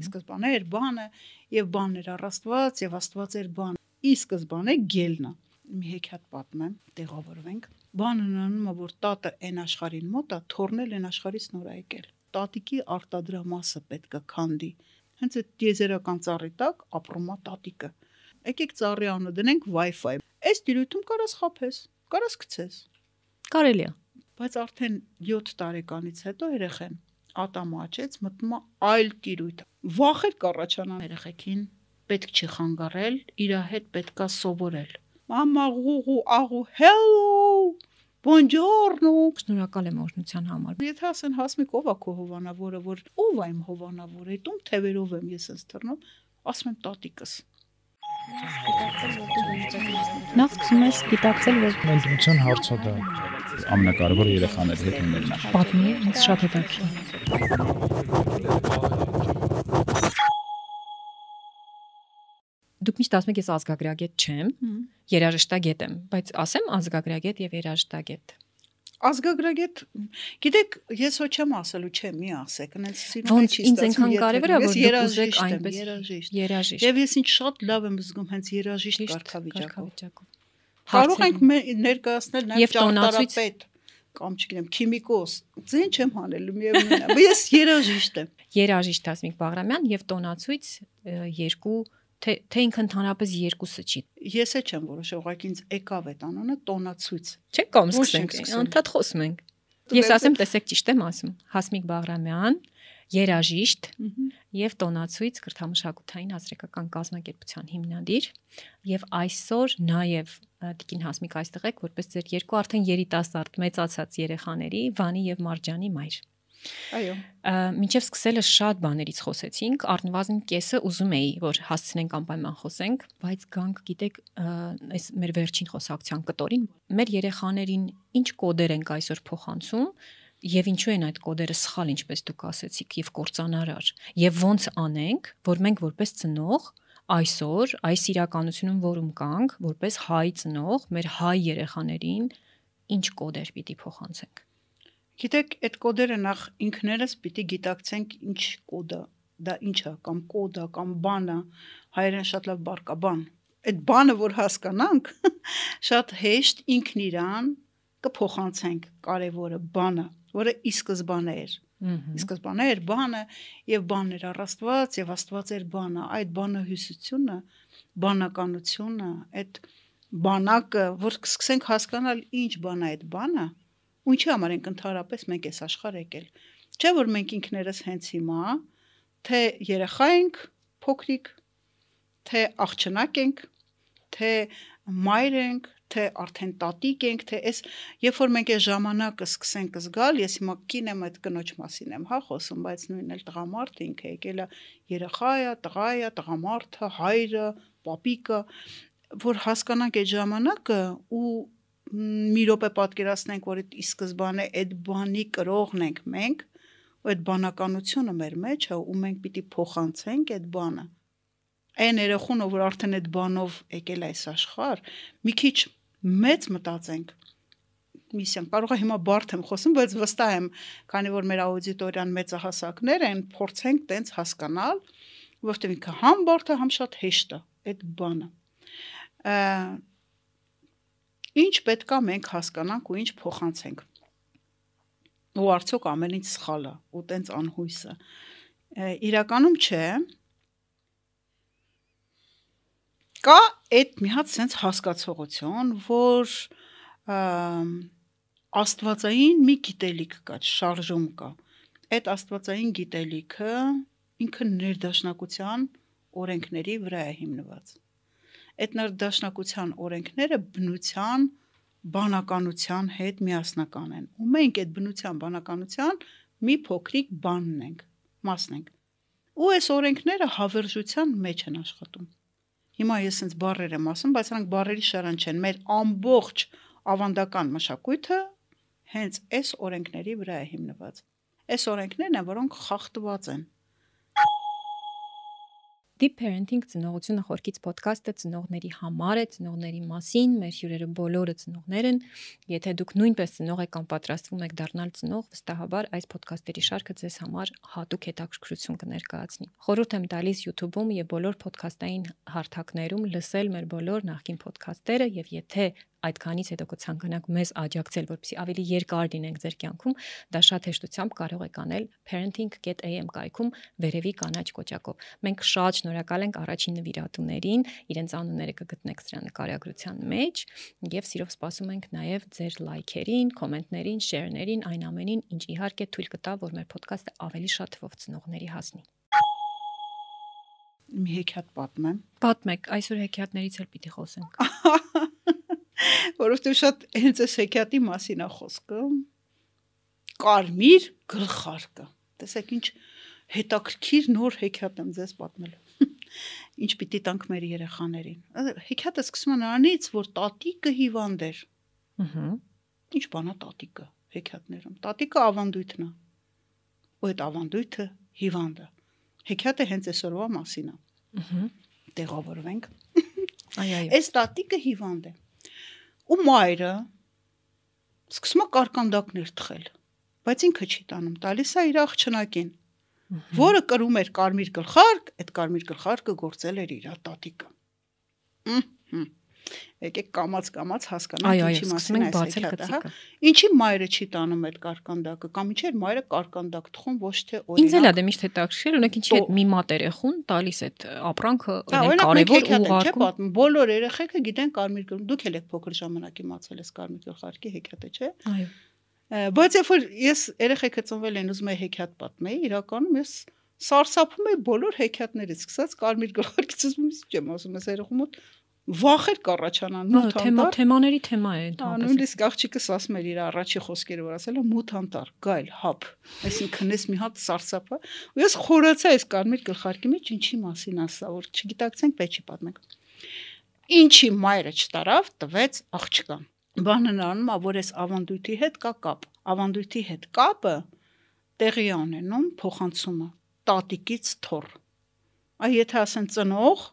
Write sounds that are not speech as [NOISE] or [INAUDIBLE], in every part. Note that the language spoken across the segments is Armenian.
Սկզբանե էր բանը եւ բանն էր առաստված եւ Աստված էր բան։ Ի սկզբանե գելն է։ Մի հեքիաթ պատմեմ, տեղավորվենք։ Բանը նանում է, որ տատը այն աշխարհին մոտ է, թորնել այն աշխարհից նոր եկել։ Տատիկի արտադրամասը պետք է քանդի։ Հենց այդ դիեզերական ծառի տակ ապրում է տատիկը։ Եկեք ծառի անունը դնենք Wi-Fi։ Այս դիրույթում կարաս խփես, կարաս գցես։ Կարելի է։ Բայց արդեն 7 տարեկանից հետո երեխան ատամը աճեց, մտնում է այլ տիրույթ։ Վախեր կառաջանան երեխեքին, պետք չի խանգարել, իր հետ պետքա սովորել։ Մամա ղուղու աղու hello Բոնջորնո։ Շնորհակալ եմ օրհնության համար։ Եթե ասեն հասմիկ ով է քո հովանավորը, որ ով է իմ հովանավորը, դու թևերով եմ ես ինձ թռնում, ասում եմ տատիկս։ Նախ սկսում ես դիտակցել, որ ընտրության հարցը դա է ամենակարևորը երեխաների հետ ունենա։ Պատմի, ինձ շատ հետաքրքիր։ Դուք միշտ ասում եք ես ազգագրագետ չեմ, երաժշտագետ եմ, բայց ասեմ ազգագրագետ եւ երաժշտագետ ազգագրագետ գիտեք ես ոչ չեմ ասելու չեմ մի ասեք այնպես սիրում եմ չի ստացվում ինձ այնքան կարևոր է որ դուք ուզեք այնպես երաժիշտ երաժիշտ եւ ես ինձ շատ լավ եմ զգում հենց երաժիշտ կարգավիճակով Կարող ենք ներկայացնել նաև ճարտարապետ կամ չգիտեմ քիմիկոս ձեն չեմ հանելու միևնույնն է ես երաժիշտ եմ երաժիշտ ասմիկ Բաղրամյան եւ տոնացույց երկու թե թե ինքն ընդհանրապես երկուսը չի ես էլ չեմ որոշել ուղղակի ինձ եկավ այդ անունը տոնացույց չէ կամ սկսենք անդադ խոսում ենք ես ասեմ տեսեք ճիշտ եմ ասում հասմիկ Բաղրամյան երաժիշտ եւ տոնացույց կրթամշակութային հասարակական կազմակերպության հիմնադիր եւ այսօր նաեւ Տիկին Հասմիկ այստեղ եք, որպես ձեր երկու արդեն երիտասարդ մեծացած երեխաների, Վանի եւ Մարջանի մայր։ Այո։ Մինչև սկսելը շատ բաներից խոսեցինք, առնվազն կեսը ուզում էի, որ հասցնենք անպայման խոսենք, բայց գանք, գիտեք, այս մեր վերջին խոսակցության կտորին մեր երեխաներին ինչ կոդեր ենք այսօր փոխանցում, եւ ինչու են այդ կոդերը սխալ, ինչպես դուք ասեցիք, եւ կործանարար, եւ ոնց անենք, որ մենք որպես ծնող այսօր այս իրականությունում, որում կանք, որպես հայ ծնող, մեր հայ երեխաներին ինչ կոդեր պիտի փոխանցենք։ Գիտեք, այդ կոդերը նախ ինքներս պիտի գիտակցենք ինչ կոդ է, դա ինչ է, կամ կոդ է, կամ բան է, հայերեն շատ լավ բարգաբան։ Այդ բանը որ հասկանանք, [LAUGHS] շատ հեշտ ինքն իրան կփոխանցենք կարևորը բանը, որը ի սկզբանե էր։ որ Սկզբանե էր բանը եւ բաններ առ Աստված եւ Աստված էր բանը, այդ բանը հյուսությունը, բանականությունը, այդ բանակը, որ կսկսենք հասկանալ ինչ բան է այդ բանը, ու ինչի համար ենք ընդհանրապես մենք այս աշխարհ եկել։ Չէ որ մենք ինքներս հենց հիմա թե երեխա ենք, փոքրիկ, թե աղջնակ ենք, թե մայր ենք, թե արդեն տատիկ ենք, թե այս երբ որ մենք այս ժամանակը սկսենք զգալ, ես հիմա կին եմ այդ կնոջ մասին եմ, հա, խոսում, բայց նույնն էլ տղամարդ ինքը եկել է հա, երեխայա, տղայա, տղամարդը, հայրը, պապիկը, որ հասկանանք այդ ժամանակը ու մի րոպե պատկերացնենք, որ ի սկզբանե այդ բանի կրողն ենք մենք, ու այդ բանականությունը մեր մեջ է հա, ու մենք պիտի փոխանցենք այդ բանը այն երախունը, որ արդեն այդ բանով եկել այս աշխարհ, մի քիչ մեծ մտածենք միսիան։ Կարող է հիմա բարդ եմ խոսում, բայց վստահ եմ, քանի որ մեր աուդիտորիան մեծահասակներ են, փորձենք տենց հասկանալ, որովհետև ինքը համ բարդ է, համ շատ հեշտ է այդ բանը։ Ինչ պետքա մենք հասկանանք ու ինչ փոխանցենք։ Ու արդյոք ամեն ինչ սխալ է ու տենց անհույսը։ Իրականում չէ, կա այդ մի հատ sense հասկացողություն, որ աստվածային մի գիտելիք կա, շարժում կա։ Այդ աստվածային գիտելիքը ինքը ներդաշնակության օրենքների վրա է հիմնված։ Այդ ներդաշնակության օրենքները բնության բանականության հետ միասնական են։ Ու մենք այդ բնության բանականության մի փոքրիկ բանն ենք, մասն ենք։ Ու այս օրենքները հավերժության մեջ են աշխատում։ Հիմա ես ինձ բարեր եմ ասում, բայց նրանք բարերի շարան չեն։ Մեր ամբողջ ավանդական մշակույթը հենց այս օրենքների վրա է հիմնված։ Այս օրենքներն են, որոնք խախտված են։ Deep Parenting ծնողությունը խորքից ոդկասթը ծնողների համար է, ծնողների մասին, մեր հյուրերը բոլորը ծնողներ են։ Եթե դուք նույնպես ծնող եք կամ պատրաստվում եք դառնալ ծնող, վստահաբար այս ոդկասթերի շարքը ձեզ համար հատուկ հետաքրքրություն կներկայացնի։ Խորհուրդ եմ տալիս YouTube-ում եւ բոլոր ոդկասթային հարթակներում լսել մեր բոլոր նախկին ոդկասթերը եւ եթե այդքանից հետո կցանկանաք մեզ աջակցել, որպեսզի ավելի երկար լինենք ձեր կյանքում, դա շատ հեշտությամբ կարող եք անել parenting.am կայքում վերևի կանաչ կոճակով։ Մենք շատ շնորհակալ ենք առաջին նվիրատուներին, իրենց անունները կգտնեք սրա նկարագրության մեջ եւ սիրով սպասում ենք նաեւ ձեր լայքերին, կոմենտներին, շերներին, այն ամենին, ինչ իհարկե թույլ կտա, որ մեր ոդկասթը ավելի շատ թվով ծնողների հասնի մի հեքիաթ պատմեմ։ Պատմեք, այսօր հեքիաթներից էլ պիտի խոսենք։ [LAUGHS] որովհետև շատ հենց այս հեքիաթի մասին է խոսքը կարմիր գլխարկը տեսեք ինչ հետաքրքիր նոր հեքիաթ եմ ձեզ պատմելու [LAUGHS] ինչ պիտի տանք մեր երեխաներին հեքիաթը սկսվում է նրանից որ տատիկը հիվանդ էր ըհը ինչ բանա տատիկը հեքիաթներում տատիկը ավանդույթն է ու այդ ավանդույթը հիվանդը հեքիաթը հենց այսօրվա մասին է ըհը տեղավորվենք այ այ այս տատիկը հիվանդ է ու մայրը սկսում է կարկանդակներ թխել, բայց ինքը չի տանում, տալիս է իր աղջնակին, որը կրում էր կարմիր գլխարկ, այդ կարմիր գլխարկը գործել էր իր տատիկը։ Ահա եկեք կամած-կամած հասկանանք ինչի մասին է այսպես, հա։ Ինչի մայրը չի տանում այդ կարկանդակը կամ ինչի՞ էր մայրը կարկանդակ թխում ոչ թե օրինակ։ Ինձ էլ է դա դե միշտ հետաքրքիր, օրինակ ինչի՞ է մի մատ երեխուն տալիս այդ ապրանքը, հա, օրինակ կարևոր ուղարկում։ Բոլոր երեխեքը գիտեն կարմիր գլխարկ, դուք էլ եք փոքր ժամանակ իմացել ես կարմիր գլխարկի հեքիաթը, չէ։ Այո։ Բայց երբ որ ես երեխեքը ծնվել են ուզում եմ հեքիաթ պատմեի, իրականում ես սարսափում է բոլոր հեքիաթներից, սկսած կարմիր գլխարկից ուզում եմ ասում, ես երեխու մոտ վախեր կառաջանան մութ անտար։ Թեմաների թեմա է դա։ Նույնիսկ աղջիկս ասում էր իր առաջի խոսքերը, որ ասել է մութ անտար, գայլ, հապ։ Այսինքն ես մի հատ սարսափա, ու ես խորացա այս կարմիր գլխարկի մեջ ինչի մասին ասա, որ չգիտակցենք, բայց չի պատմենք։ Ինչի մայրը չտարավ, տվեց աղջկան։ Բանը նրանում է, որ այս ավանդույթի հետ կա կապ։ Ավանդույթի հետ կապը տեղի ունենում փոխանցումը տատիկից թոռ։ Այ եթե ասեն ծնող,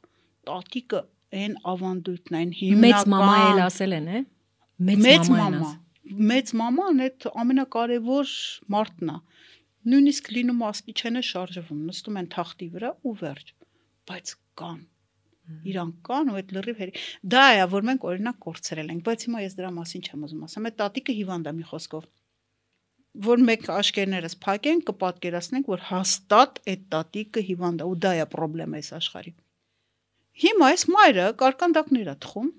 տատիկը այն ավանդույթն այն հիմնական մեծ մամա էլ ասել են, է։ Մեծ մամա։ Մեծ մաման այդ ամենակարևոր մարդն է։ Նույնիսկ լինում ասկիչենը շարժվում, նստում են թախտի վրա ու վերջ, բայց կան իրանք կան ու այդ լրիվ հերի դա է որ մենք օրինակ կորցրել ենք բայց հիմա ես դրա մասին չեմ ուզում ասեմ այդ տատիկը հիվանդ է մի խոսքով որ մեկ աշկերներս փակենք կպատկերացնենք որ հաստատ այդ տատիկը հիվանդ է ու դա է խնդրեմ այս աշխարհի Հիմա այս մայրը կարկանդակներ է թխում։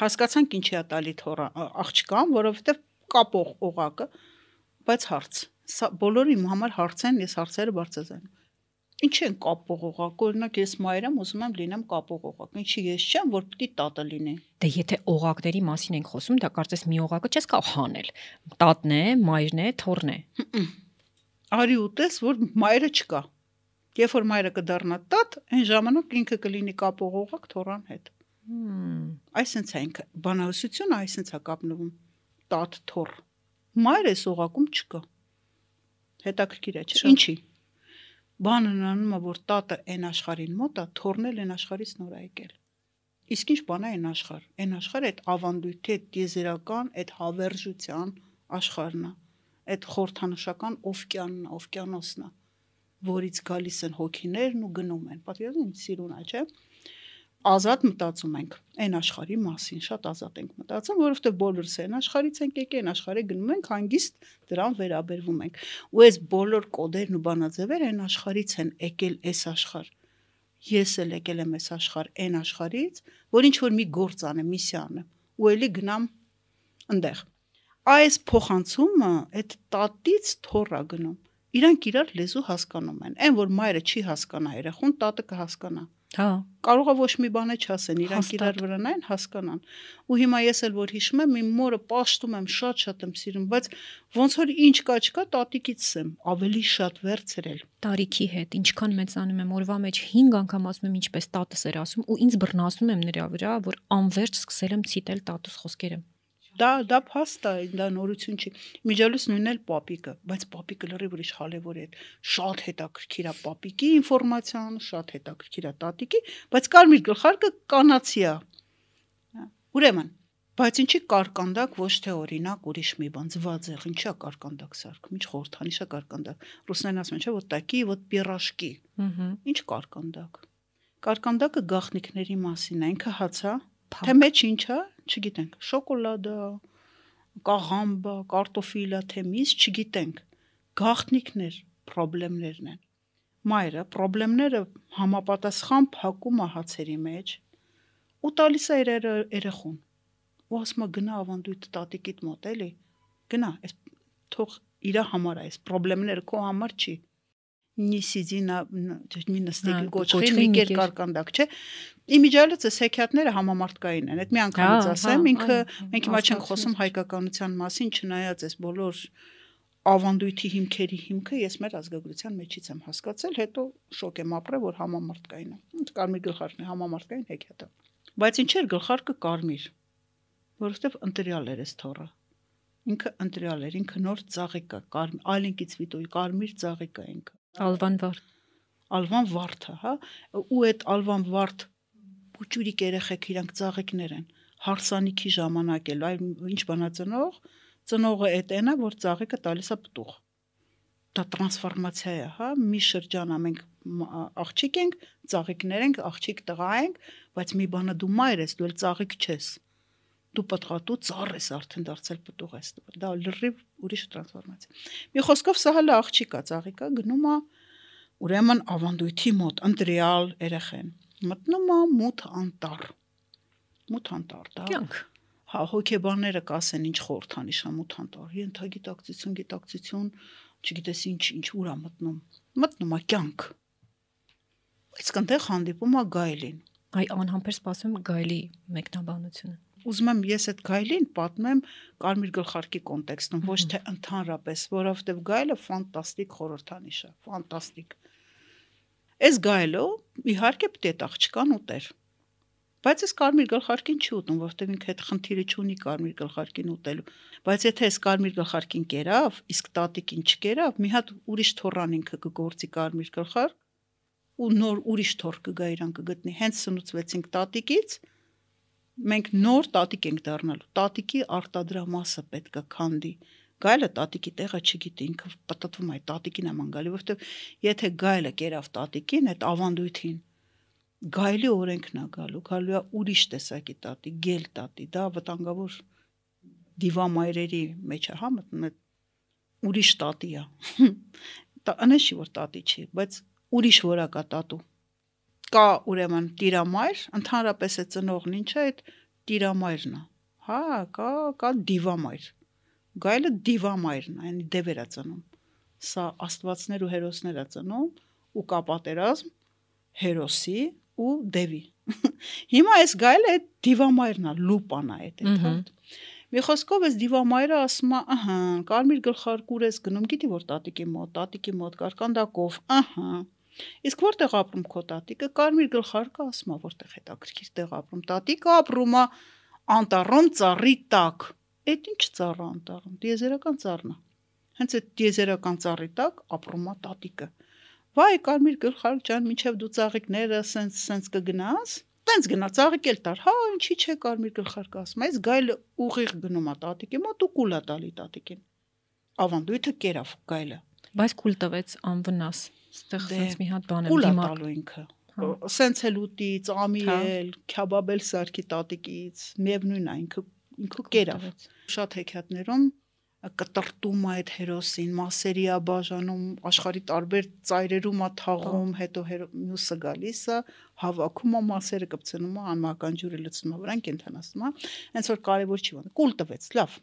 Հասկացանք ինչի է տալի թորա աղջկան, որովհետև կապող օղակը, բայց հարց։ Սա բոլորը իմ համար հարց են, ես հարցերը բարձրացնում։ Ինչ են կապող օղակ։ Օրինակ ես մայր եմ, ուզում եմ լինեմ կապող օղակ։ Ինչի ես չեմ, որ պիտի տատը լինի։ Դե եթե օղակների մասին ենք խոսում, դա կարծես մի օղակը չես կարող հանել։ Տատն է, մայրն է, թոռն է։ Արի ուտես, որ մայրը չկա։ Երբ որ մայրը կդառնա տա, շատ, այն ժամանակ ինքը կլինի կապողողակ թորան հետ։ Այսինց է ինքը բանահյուսությունը այսինց է կապնվում տատ թոր։ Մայր է սողակում չկա։ Հետաքրքիր է, չէ՞։ Ինչի։ Բանը նանում է, որ տատը այն աշխարհին մոտ է, թորնել այն աշխարհից նոր է եկել։ Իսկ ինչ բան է այն աշխարհ։ Այն աշխարհը այդ ավանդույթի, այդ դիեզերական, այդ հավերժության աշխարհն է։ Այդ խորթանշական օվկիանն, օվկիանոսն է որից գալիս են հոգիներն ու գնում են։ Պատկերացնում եք սիրունա, չէ՞։ Ազատ մտածում ենք այն աշխարհի մասին, շատ ազատ ենք մտածում, որովհետև բոլորս այն աշխարհից ենք եկել, այն աշխարհը գնում ենք հանգիստ դրան վերաբերվում ենք։ Ու այս բոլոր կոդերն ու բանաձևերը այն աշխարհից են եկել այս աշխարհ ես էլ եկել եմ այս աշխարհ այն աշխարից, որ ինչ որ մի գործ անեմ, միսիա անեմ, ու էլի գնամ այնտեղ։ Այս փոխանցումը այդ տատից թորա գնում իրանք իրար լեզու հասկանում են։ Այն որ մայրը չի հասկանա երախոն, տատը կհասկանա։ Հա։ Կարող է ոչ մի բան չասեն, իրանք իրար վրա նայեն, հասկանան։ Ու հիմա ես էլ որ հիշում եմ, իմ մորը աշտում եմ, շատ-շատ եմ սիրում, բայց ոնց որ ինչ կա չկա տատիկից եմ, ավելի շատ վերցրել։ Տարիքի հետ, ինչքան մեծանում եմ, օրվա մեջ 5 անգամ ասում եմ ինչպես տատս էր ասում ու ինձ բռնասում եմ նրա վրա, որ անverջ սկսել եմ ցիտել տատուս խոսքերը։ Դա դա փաստ է, դա նորություն չի։ Միջալուց նույնն էլ պապիկը, բայց պապիկը լրիվ ուրիշ խալևոր է։ Շատ հետաքրքիր է պապիկի ինֆորմացիան, շատ հետաքրքիր է տատիկի, բայց կարմիր գլխարկը կանացի է։ հա։ Ուրեմն, Բայց ինչի կարկանդակ ոչ թե օրինակ ուրիշ մի բան զվաձեղ, ինչա կարկանդակ սարքում, ինչ խորթանիշա կարկանդակ։ Ռուսներն ասում են, չէ՞, որ տակի, որ պիրաշկի։ Ահա։ Ինչ կարկանդակ։ Կարկանդակը գախնիկների մասին է, ինքը հաց է, թե մեջ ինչ է, չգիտենք, շոկոլադա, կաղամբա, կարտոֆիլա թե միս, չգիտենք։ Գաղտնիքներ, խնդիրներն են։ Մայրը խնդիրները համապատասխան փակում է հացերի մեջ ու տալիս է իր երեխուն։ Ու ասում է գնա ավանդույթ տատիկիդ մոտ էլի։ Գնա, այս թող իր համար է, այս խնդիրները քո համար չի։ Նիսիդինա, նստեք հա, գոչխին, կերկարկանդակ, չէ՞։ Իմիջիալից էս հեքիաթները համամարտկային են։ Այդ մի անգամից ասեմ, հա, ինքը մենք հիմա չենք խոսում հայկականության մասին, չնայած այս բոլոր ավանդույթի հիմքերի հիմքը ես մեր ազգագրության մեջից եմ հասկացել, հետո շոկ եմ ապրել, որ համամարտկային է։ Կարմիր գլխարկն է համամարտկային հեքիաթը։ Բայց ինչեր գլխարկը կարմիր, որովհետև ընտրյալ էր այս թորը։ Ինքը ընտրյալ էր, ինքը նոր ծաղիկ է, կարմիր, այլինքից վիտոյի կարմիր ծաղիկ է ինքը։ Ալվան վարդ։ Ալվան վարդը, հա, ու այդ ալվան վարդ կուճուրիկ երեխեք իրանք ծաղիկներ են հարսանիքի ժամանակ էլ այ ինչ բանա ծնող ծնողը էտ էնա որ ծաղիկը տալիս է պտուղ դա տրանսֆորմացիա է հա մի շրջան ամենք աղջիկ ենք ծաղիկներ ենք աղջիկ տղա ենք բայց մի բանը դու մայր ես դու էլ ծաղիկ չես դու պատղատու ծառ ես արդեն դարձել պտուղ ես դա լրիվ ուրիշ տրանսֆորմացիա մի խոսքով սա հələ աղջիկա ծաղիկա գնում է ուրեմն ավանդույթի մոտ ընտրյալ երեխեն մտնում է մութ անտառ։ Մութ անտառ դա։ Կյանք։ Հա հոկեբանները կասեն ինչ խորթանիշ է մութ անտառ։ Ենթագիտակցություն, գիտակցություն, չգիտես ինչ, ինչ ուր է մտնում։ Մտնում է կյանք։ Իսկ այնտեղ հանդիպում է գայլին։ Այ անհամբեր սպասում գայլի մեկնաբանությունը ուզում եմ ես այդ գայլին պատմեմ կարմիր գլխարկի կոնտեքստում ոչ թե ընդհանրապես, որովհետև գայլը ֆանտաստիկ խորհրդանիշ է, ֆանտաստիկ։ Այս գայլով իհարկե պետք է այդ աղջկան ուտեր։ Բայց ես կարմիր գլխարկին չի ուտում, որովհետև ինքը այդ խնդիրը չունի կարմիր գլխարկին ուտելու։ Բայց եթե ես կարմիր գլխարկին կերավ, իսկ տատիկին չկերավ, մի հատ ուրիշ թորան ինքը կգործի կարմիր գլխարկ ու նոր ուրիշ թոր կգա իրան կգտնի։ Հենց սնուցվեցինք տատիկից, մենք նոր տատիկ ենք դառնալու։ Տատիկի արտադրամասը պետք է քանդի, Գայլը տատիկի տեղը չգիտի, ինքը պատտվում է տատիկին է մանգալի, որովհետև եթե գայլը կերավ տատիկին, այդ ավանդույթին գայլի օրենքն է գալու, գալու է ուրիշ տեսակի տատի, գել տատի, դա վտանգավոր դիվամայրերի մեջ է, հա, մտնում է ուրիշ տատի է։ [LAUGHS] Անեշի որ տատի չի, բայց ուրիշ որակա տատու կա ուրեմն տիրամայր, ընդհանրապես է ծնողն ինչ է, այդ տիրամայրն է։ Հա, կա, կա դիվամայր գայլը դիվամայրն է, այն դևեր է ծնում։ Սա աստվածներ ու հերոսներ է ծնում ու կա պատերազմ հերոսի ու դևի։ [LAUGHS] Հիմա այս գայլը այդ դիվամայրն է, լուպան է այդ այդ։ Մի խոսքով էս դիվամայրը ասում է, ահա, կարմիր գլխարկուր ես գնում, գիտի որ տատիկի մոտ, տատիկի մոտ կարկանդակով, ահա։ Իսկ որտեղ ապրում քո տատիկը, կարմիր գլխարկը ասում է, որտեղ հետաքրքիր տեղ ապրում։ Տատիկը ապրում է անտառում ծառի տակ։ Այդ ինչ ծառա անտառում, դիեզերական ծառն է։ Հենց այդ դիեզերական ծառի տակ ապրում է տատիկը։ Վայ, Կարմիր գլխարկ ջան, միչև դու ծաղիկները սենց սենց կգնաս, տենց գնա ծաղիկել տար։ Հա, ինչի՞ չէ Կարմիր գլխարկ ասում։ Այս գայլը ուղիղ գնում է տատիկի մոտ ու կուլա տալի տատիկին։ Ավանդույթը կերավ գայլը։ Բայց կուլ տվեց անվնաս։ Ստեղ դե, սենց մի հատ բան է դիմակ։ Կուլա տալու ինքը հա։ սենց էլ ուտի, ծամի հա։ էլ, քյաբաբել սարքի տատիկից, միևնույն է ինքը ինքը կերավ։ Շատ հեքիաթներում կտրտում է այդ հերոսին, մասերի է բաժանում, աշխարի տարբեր ծայրերում է թաղում, հետո մյուսը գալիս է, հավաքում է մասերը, կպցնում է, անմականջուրը լցնում է, վրան կենթանացնում է։ Հենց որ կարևոր չի ոնց։ Կուլ տվեց, լավ։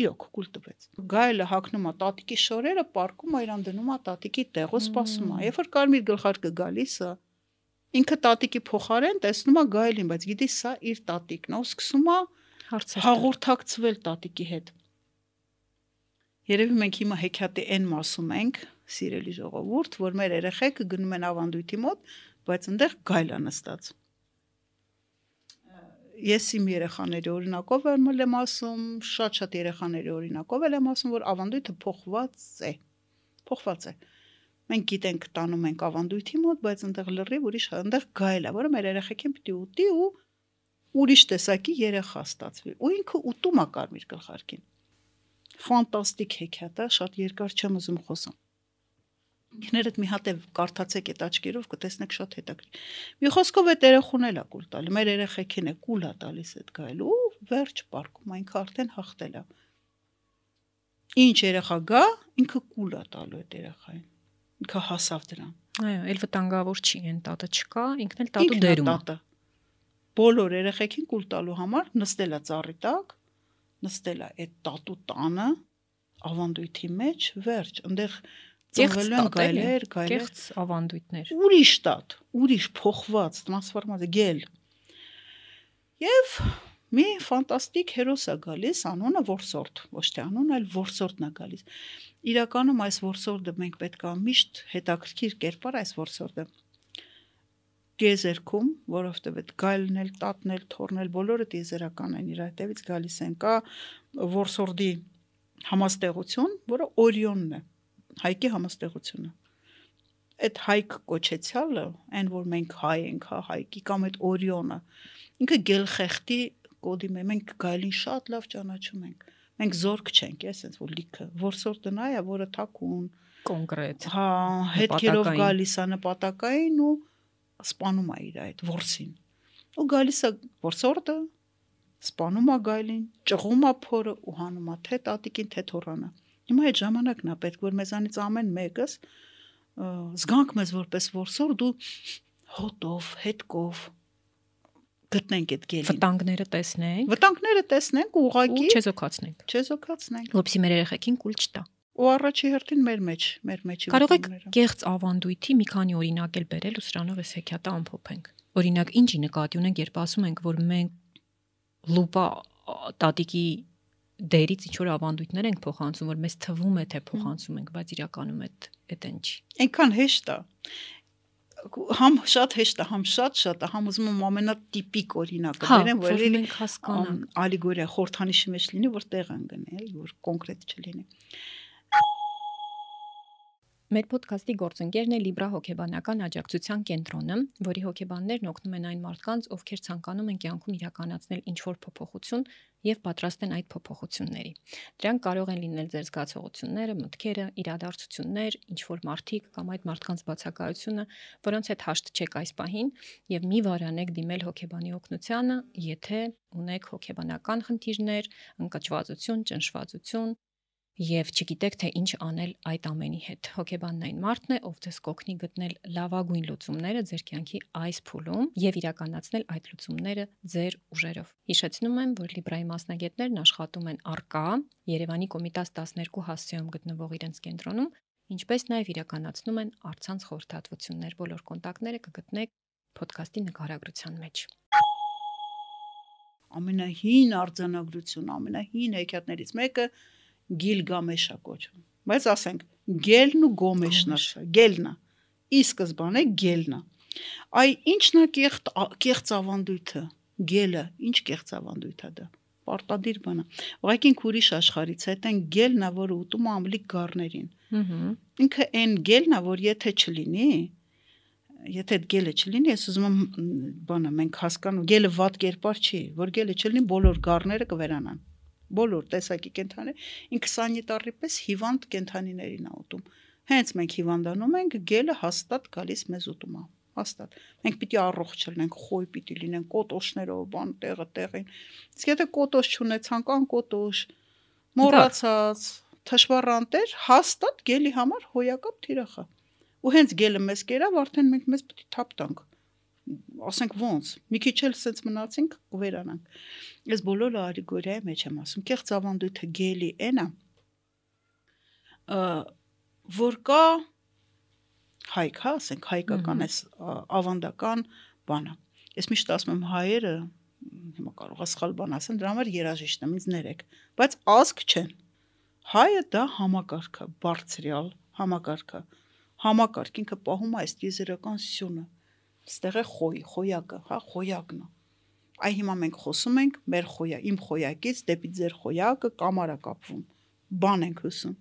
Իոք կուլ տվեց։ Գայլը հակնում է տատիկի շորերը, պարկում է, իրան դնում է տատիկի տեղը, սպասում է։ Երբ որ կարմիր գլխարկը գալիս է, ինքը տատիկի փոխարեն տեսնում է գայլին, բայց գիտի սա իր տատիկն է, ու սկսում է հարցեր հաղորդակցվել տատիկի հետ։ Երևի մենք հիմա հեքիաթի այն մասում ենք, սիրելի ժողովուրդ, որ մեր երեխեքը գնում են ավանդույթի մոտ, բայց այնտեղ գայլա նստած։ Ես իմ երեխաների օրինակով եմ եմ ասում, շատ-շատ երեխաների օրինակով եմ ասում, որ ավանդույթը փոխված է։ Փոխված է։ Մենք գիտենք, տանում ենք ավանդույթի մոտ, բայց այնտեղ լրիվ ուրիշ, այնտեղ գայլա, որը մեր երեխեքին պիտի ուտի ու ուրիշ տեսակի երեխա ստացվի ու ինքը ուտում է կարմիր գլխարկին ֆանտաստիկ հեքիաթ է շատ երկար չեմ ուզում խոսում ինքներդ մի հատ է կարդացեք այդ աչքերով կտեսնեք շատ հետաքրքիր մի խոսքով այդ երեխուն էլ է կուլ տալ մեր երեխեքին է կուլ է հա տալիս այդ գայլը ու վերջ պարկում այնքը արդեն հաղթել է ինչ երեխա գա ինքը կուլ է տալու այդ երեխային ինքը հասավ դրան այո էլ վտանգավոր չի այն տատը չկա ինքն էլ տատու դերում է տատը բոլոր երեխեքին կուլ տալու համար նստել է ծառի տակ, նստել է այդ տատու տանը ավանդույթի մեջ, վերջ, այնտեղ ծնվել են գայլեր, գայլեր, կեղծ ավանդույթներ։ Ուրիշ տատ, ուրիշ փոխված, տրանսֆորմացիա գել։ Եվ մի ֆանտաստիկ հերոս է գալիս, անունը Որսորդ, ոչ թե անուն, այլ Որսորդն է գալիս։ Իրականում այս Որսորդը մենք պետք է միշտ հետաքրքիր կերպար այս Որսորդը տիեզերքում, որովհետև այդ գայլնել, տատնել, թորնել բոլորը տիեզերական են, իր հետևից գալիս են կա Որսորդի համաստեղություն, որը Օրիոնն է, հայկի համաստեղությունը։ Այդ հայկ կոչեցյալը, այն որ մենք հայ ենք, հա, հայկի կամ այդ Օրիոնը, ինքը գելխեղտի կոդի մեջ մենք գայլին շատ լավ ճանաչում ենք։ Մենք զորք չենք, ես ասենց որ լիքը, Որսորդը նա է, որը թակուն կոնկրետ։ Հա, հետքերով գալիս է նպատակային ու սպանում է իր այդ ворսին։ Ու գալիս է ворսորդը, սպանում է գայլին, ճղում է փորը ու հանում է թե տատիկին, թե թորանը։ Հիմա այդ ժամանակն է պետք, որ մեզանից ամեն մեկս զգանք մեզ որպես ворսորդ ու հոտով, հետքով գտնենք այդ գելին։ Վտանգները տեսնենք։ Վտանգները տեսնենք ու ուղակի չեզոքացնենք։ Չեզոքացնենք։ Որպեսզի մեր երեխեքին կուլ չտա ու առաջի հերթին մեր մեջ, մեր մեջի Կարող եք կեղծ ավանդույթի մի քանի օրինակ էլ բերել ու սրանով էս հեքիաթը ամփոփենք։ Օրինակ, ինչի նկատի ունենք, երբ ասում ենք, որ մենք լուպա տատիկի դերից ինչ որ ավանդույթներ ենք փոխանցում, որ մեզ թվում է թե փոխանցում ենք, բայց իրականում այդ այդ են չի։ Այնքան հեշտ է համ շատ հեշտ է, համ շատ շատ է, համ ուզում եմ ամենատիպիկ օրինակը դերեմ, հա, որ էլի հասկանանք ալիգորիա խորթանիշի մեջ լինի, որ տեղ են գնել, որ կոնկրետ չլինի։ Մեր ոդքասթի գործընկերն է Libra հոգեբանական աջակցության կենտրոնը, որի հոգեբաններն օգնում են այն մարդկանց, ովքեր ցանկանում են կյանքում իրականացնել ինչ-որ փոփոխություն եւ պատրաստ են այդ փոփոխությունների։ Դրանք կարող են լինել ձեր զգացողությունները, մտքերը, իրադարձություններ, ինչ-որ մարդիկ կամ այդ մարդկանց բացակայությունը, որոնց հետ հաշտ չեք այս պահին եւ մի վարանեք դիմել հոգեբանի օգնությանը, եթե ունեք հոգեբանական խնդիրներ, ընկճվածություն, ճնշվածություն, եւ չգիտեք թե ինչ անել այդ ամենի հետ։ Հոգեբանն այն մարդն է, ով ձեզ կօգնի գտնել լավագույն լուծումները ձեր կյանքի այս փուլում եւ իրականացնել այդ լուծումները ձեր ուժերով։ Հիշեցնում եմ, որ Libra-ի մասնագետներն աշխատում են արկա Երևանի Կոմիտաս 12 հասցեում գտնվող իրենց կենտրոնում, ինչպես նաեւ իրականացնում են արցանց խորհրդատվություններ։ Բոլոր կոնտակները կգտնեք ոդքասթի նկարագրության մեջ ամենահին արձանագրություն, ամենահին հեքիաթներից մեկը Գիլգամեշա կոչում։ Բայց ասենք գելն ու գոմեշն է, գելնա։ Ի սկզբանե գելնա։ Այ ի՞նչն է կեղծ կեղծ ավանդույթը։ Գելը, ի՞նչ կեղծ ավանդույթ է դա։ Պարտադիր բան է։ Ուղղակի ինք ուրիշ աշխարից հետ են գելնա, որ ուտում ամլիկ գառներին։ Ահա։ Ինքը այն գելնա, որ եթե չլինի, եթե այդ գելը չլինի, ես ուզում եմ բանը մենք հասկանու, գելը ված կերպար չի, որ գելը չլինի, բոլոր գառները կվերանան։ Ահա բոլոր տեսակի կենթանի, ինքը սանիտարի պես հիվանդ կենթանիներին է ուտում։ Հենց մենք հիվանդանում ենք, գելը հաստատ գալիս մեզ ուտում է հաստատ։ Մենք պիտի առողջ լինենք, խոյ պիտի լինենք, կոտոշներով, բան տեղը տեղին։ Իսկ եթե կոտոշ չունեցանք, անկոտոշ, մոռացած, թշվառանտեր, հաստատ գելի համար հոյակապ թիրախա։ Ու հենց գելը մեզ կերավ, արդեն մենք մեզ պիտի թափ տանք ասենք ոնց մի քիչ էլ սենց մնացինք կվերանանք այս բոլորը ալեգորիայի մեջ եմ ասում կեղծ ավանդույթը գելի էնա որ կա հայք հա ասենք հայկական այս ավանդական բանը ես միշտ ասում եմ հայերը հիմա կարող է սխալ բան ասեմ դրա համար երաժիշտ եմ ինձ ներեք բայց ազգ չեն հայը դա համակարգը բարձրյալ համակարգը համակարգ ինքը պահում է այս եզերական սյունը Ստեղ է խոյ, խոյակը, հա, խոյակն է։ Այ հիմա մենք խոսում ենք մեր խոյա, իմ խոյակից դեպի ձեր խոյակը կամարա կապվում։ Բան ենք հուսում։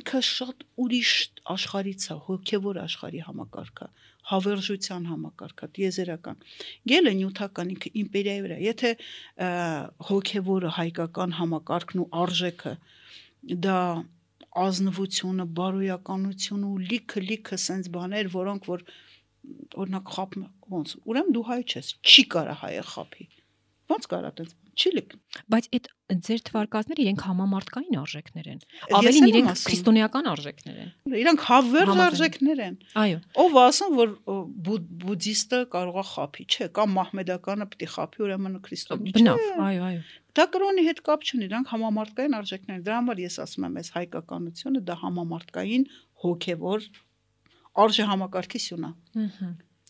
Ինքը շատ ուրիշ աշխարհից է, հոգևոր աշխարհի համակարգը, հավերժության համակարգը, դիեզերական։ Գելը նյութական ինքը իմպերիայի վրա։ Եթե հոգևորը հայկական համակարգն ու արժեքը դա ազնվությունը, բարոյականությունը ու լիքը լիքը սենց բաներ, որոնք որ, որ օրինակ խապը ոնց ուրեմն դու հայ ես չի կարա հայը խապի ոնց կարա տենց չի լիք բայց այդ ձեր թվարկածները իրենք համամարտկային արժեքներ են ավելին իրենք քրիստոնեական արժեքներ են իրենք հավերժ արժեքներ են այո ով ասում որ բուդդիստը կարող է խափի չէ կամ մահմեդականը պիտի խափի ուրեմն քրիստոնեական բնավ այո այո դա կրոնի հետ կապ չունի դրանք համամարտկային արժեքներ դրա համար ես ասում եմ այս հայկականությունը դա համամարտկային հոգևոր արժե համակարգի սյունա։ Ահա։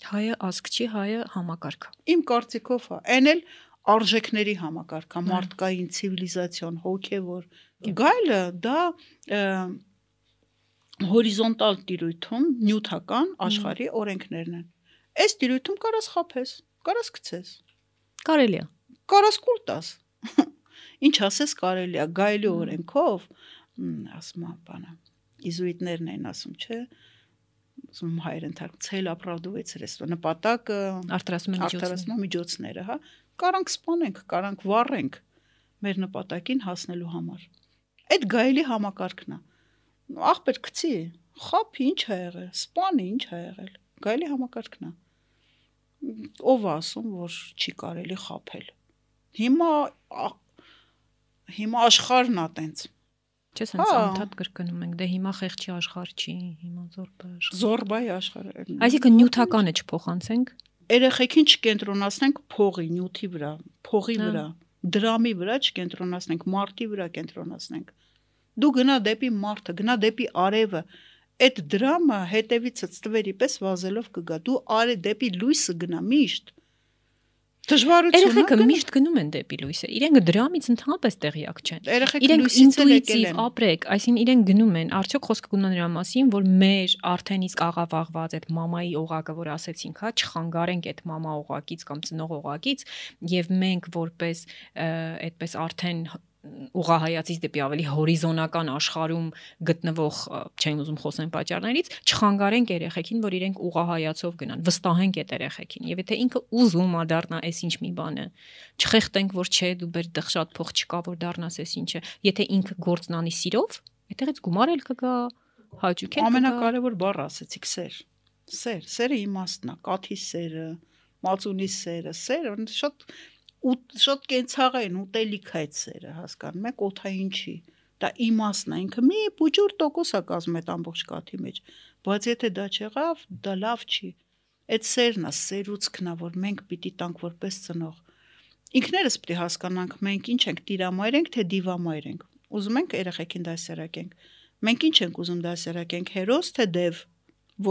Հայը ազգ չի, հայը համակարգ է։ Իմ կարծիքով հա, այն էլ արժեքների համակարգ է, հա։ մարդկային ցիվիլիզացիոն, հոգևոր։ Գայլը դա հորիզոնտալ տիրույթում նյութական հա։ աշխարհի օրենքներն են։ Այս տիրույթում կարաս խափես, կարաս գցես։ Կարելի է։ Կարաս կուլտաս։ [LAUGHS] Ինչ ասես կարելի է, գայլի հա։ օրենքով, ասում եմ, բանը։ Իզուիտներն են ասում, չէ՞ ասում եմ հայերեն թարգմ ցել ապրադուեց ռեստո նպատակը արտարացման միջոցները, հա, կարանք սպանենք, կարանք վառենք մեր նպատակին հասնելու համար։ Այդ գայելի համակարգն է։ Աղբեր գցի, խափ ինչ ա եղել, սպան ինչ ա եղել։ Գայելի համակարգն է։ Ով ասում, որ չի կարելի խափել։ Հիմա հիմա աշխարհն է տենց Չէ, սենց հա։ անդադ կրկնում ենք, դե հիմա խեղճի աշխարհ չի, հիմա զորբա աշխարհ։ Զորբայի աշխարհը։ Այսինքն նյութականը չփոխանցենք։ Երեխեքին չկենտրոնացնենք փողի, նյութի վրա, փողի հա։ վրա, դրամի վրա չկենտրոնացնենք, մարտի վրա կենտրոնացնենք։ Դու գնա դեպի մարտը, գնա դեպի արևը, այդ դրամը հետևից ծծվերի պես վազելով կգա։ Դու արե դեպի լույսը գնա միշտ։ Դժվարությունը երեխեքը միշտ գնում են դեպի լույսը։ Իրենք դրամից ընդհանրապես տեղյակ չեն։ Իրենք ինտուիտիվ ապրեք, այսինքն իրենք գնում են, արդյոք խոսքը գնում նրա մասին, որ մեր արդեն իսկ աղավաղված այդ մամայի օղակը, որ ասեցինք, հա, չխանգարենք այդ մամա օղակից կամ ծնող օղակից, եւ մենք որպես այդպես արդեն ուղահայացից դեպի ավելի հորիզոնական աշխարհում գտնվող, չեն ուզում խոսեն պատճառներից, չխանգարենք երեխեքին, որ իրենք ուղահայացով գնան, վստահենք այդ երեխեքին։ Եվ եթե ինքը ուզում է դառնա այս ինչ մի բանը, չխեղտենք, որ չէ, դու բեր դղ շատ փող չկա, որ դառնաս այս ինչը։ Եթե ինքը գործն անի սիրով, այդտեղից գումարել կգա, հաճույք կգա։ Ամենակարևոր բառը ասեցիք՝ սեր։ Սեր, սերը իմաստն է, կաթի սերը, մածունի սերը, սերը շատ ու շատ կենցաղ են ուտելիք այդ սերը, հասկանում եք, օթային չի։ Դա իմաստն է, ինքը մի փոքր տոկոս է կազմում այդ ամբողջ կաթի մեջ, բայց եթե դա չեղավ, դա լավ չի։ Այդ սերն է, սերուցքն է, որ մենք պիտի տանք որպես ծնող։ Ինքներս պիտի հասկանանք, մենք ինչ ենք, տիրամայր ենք, թե դիվամայր ենք։ Ուզում ենք երեխեքին դասերակենք։ Մենք ինչ ենք ուզում դասերակենք, հերոս թե դև,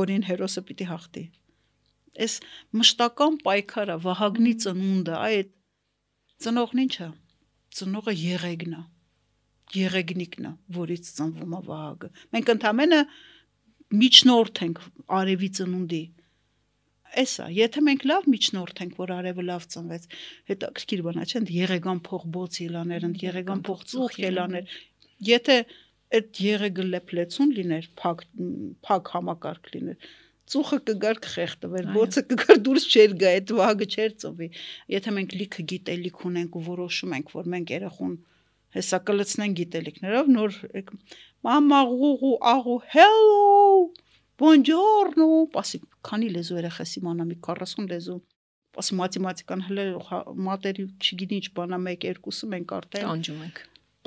որին հերոսը պիտի հաղթի։ Այս մշտական պայքարը, վահագնի ծնունդը, այդ Ծնողն ի՞նչ է։ Ծնողը եղեգն է։ Եղեգնիկն է, որից ծնվում է Վահագը։ Մենք ընդամենը միջնորդ ենք արևի ծնունդի։ Էս է, եթե մենք լավ միջնորդ ենք, որ արևը լավ ծնվեց, հետաքրքիր բանա չէ, ընդ եղեգան փող բոց ելաներ, ընդ եղեգան փող ծուխ ելաներ։ Եթե այդ եղեգը լեփլեցուն լիներ, փակ փակ համակարգ լիներ, ծուխը կգար կխեղտվեր, ոցը կգար դուրս չեր գա, այդ վագը չեր ծովի։ Եթե մենք լիքը գիտելիք ունենք ու որոշում ենք, որ մենք երախոն հեսա կլցնեն գիտելիքներով, նոր մամա ղուղու աղու hello bonjour-նո, ասի քանի լեզու երախես իմանա մի 40 լեզու ասի մաթեմատիկան հլը հա, մատերի չգիտի ինչ բանա 1 2-ը մենք արդեն տանջում ենք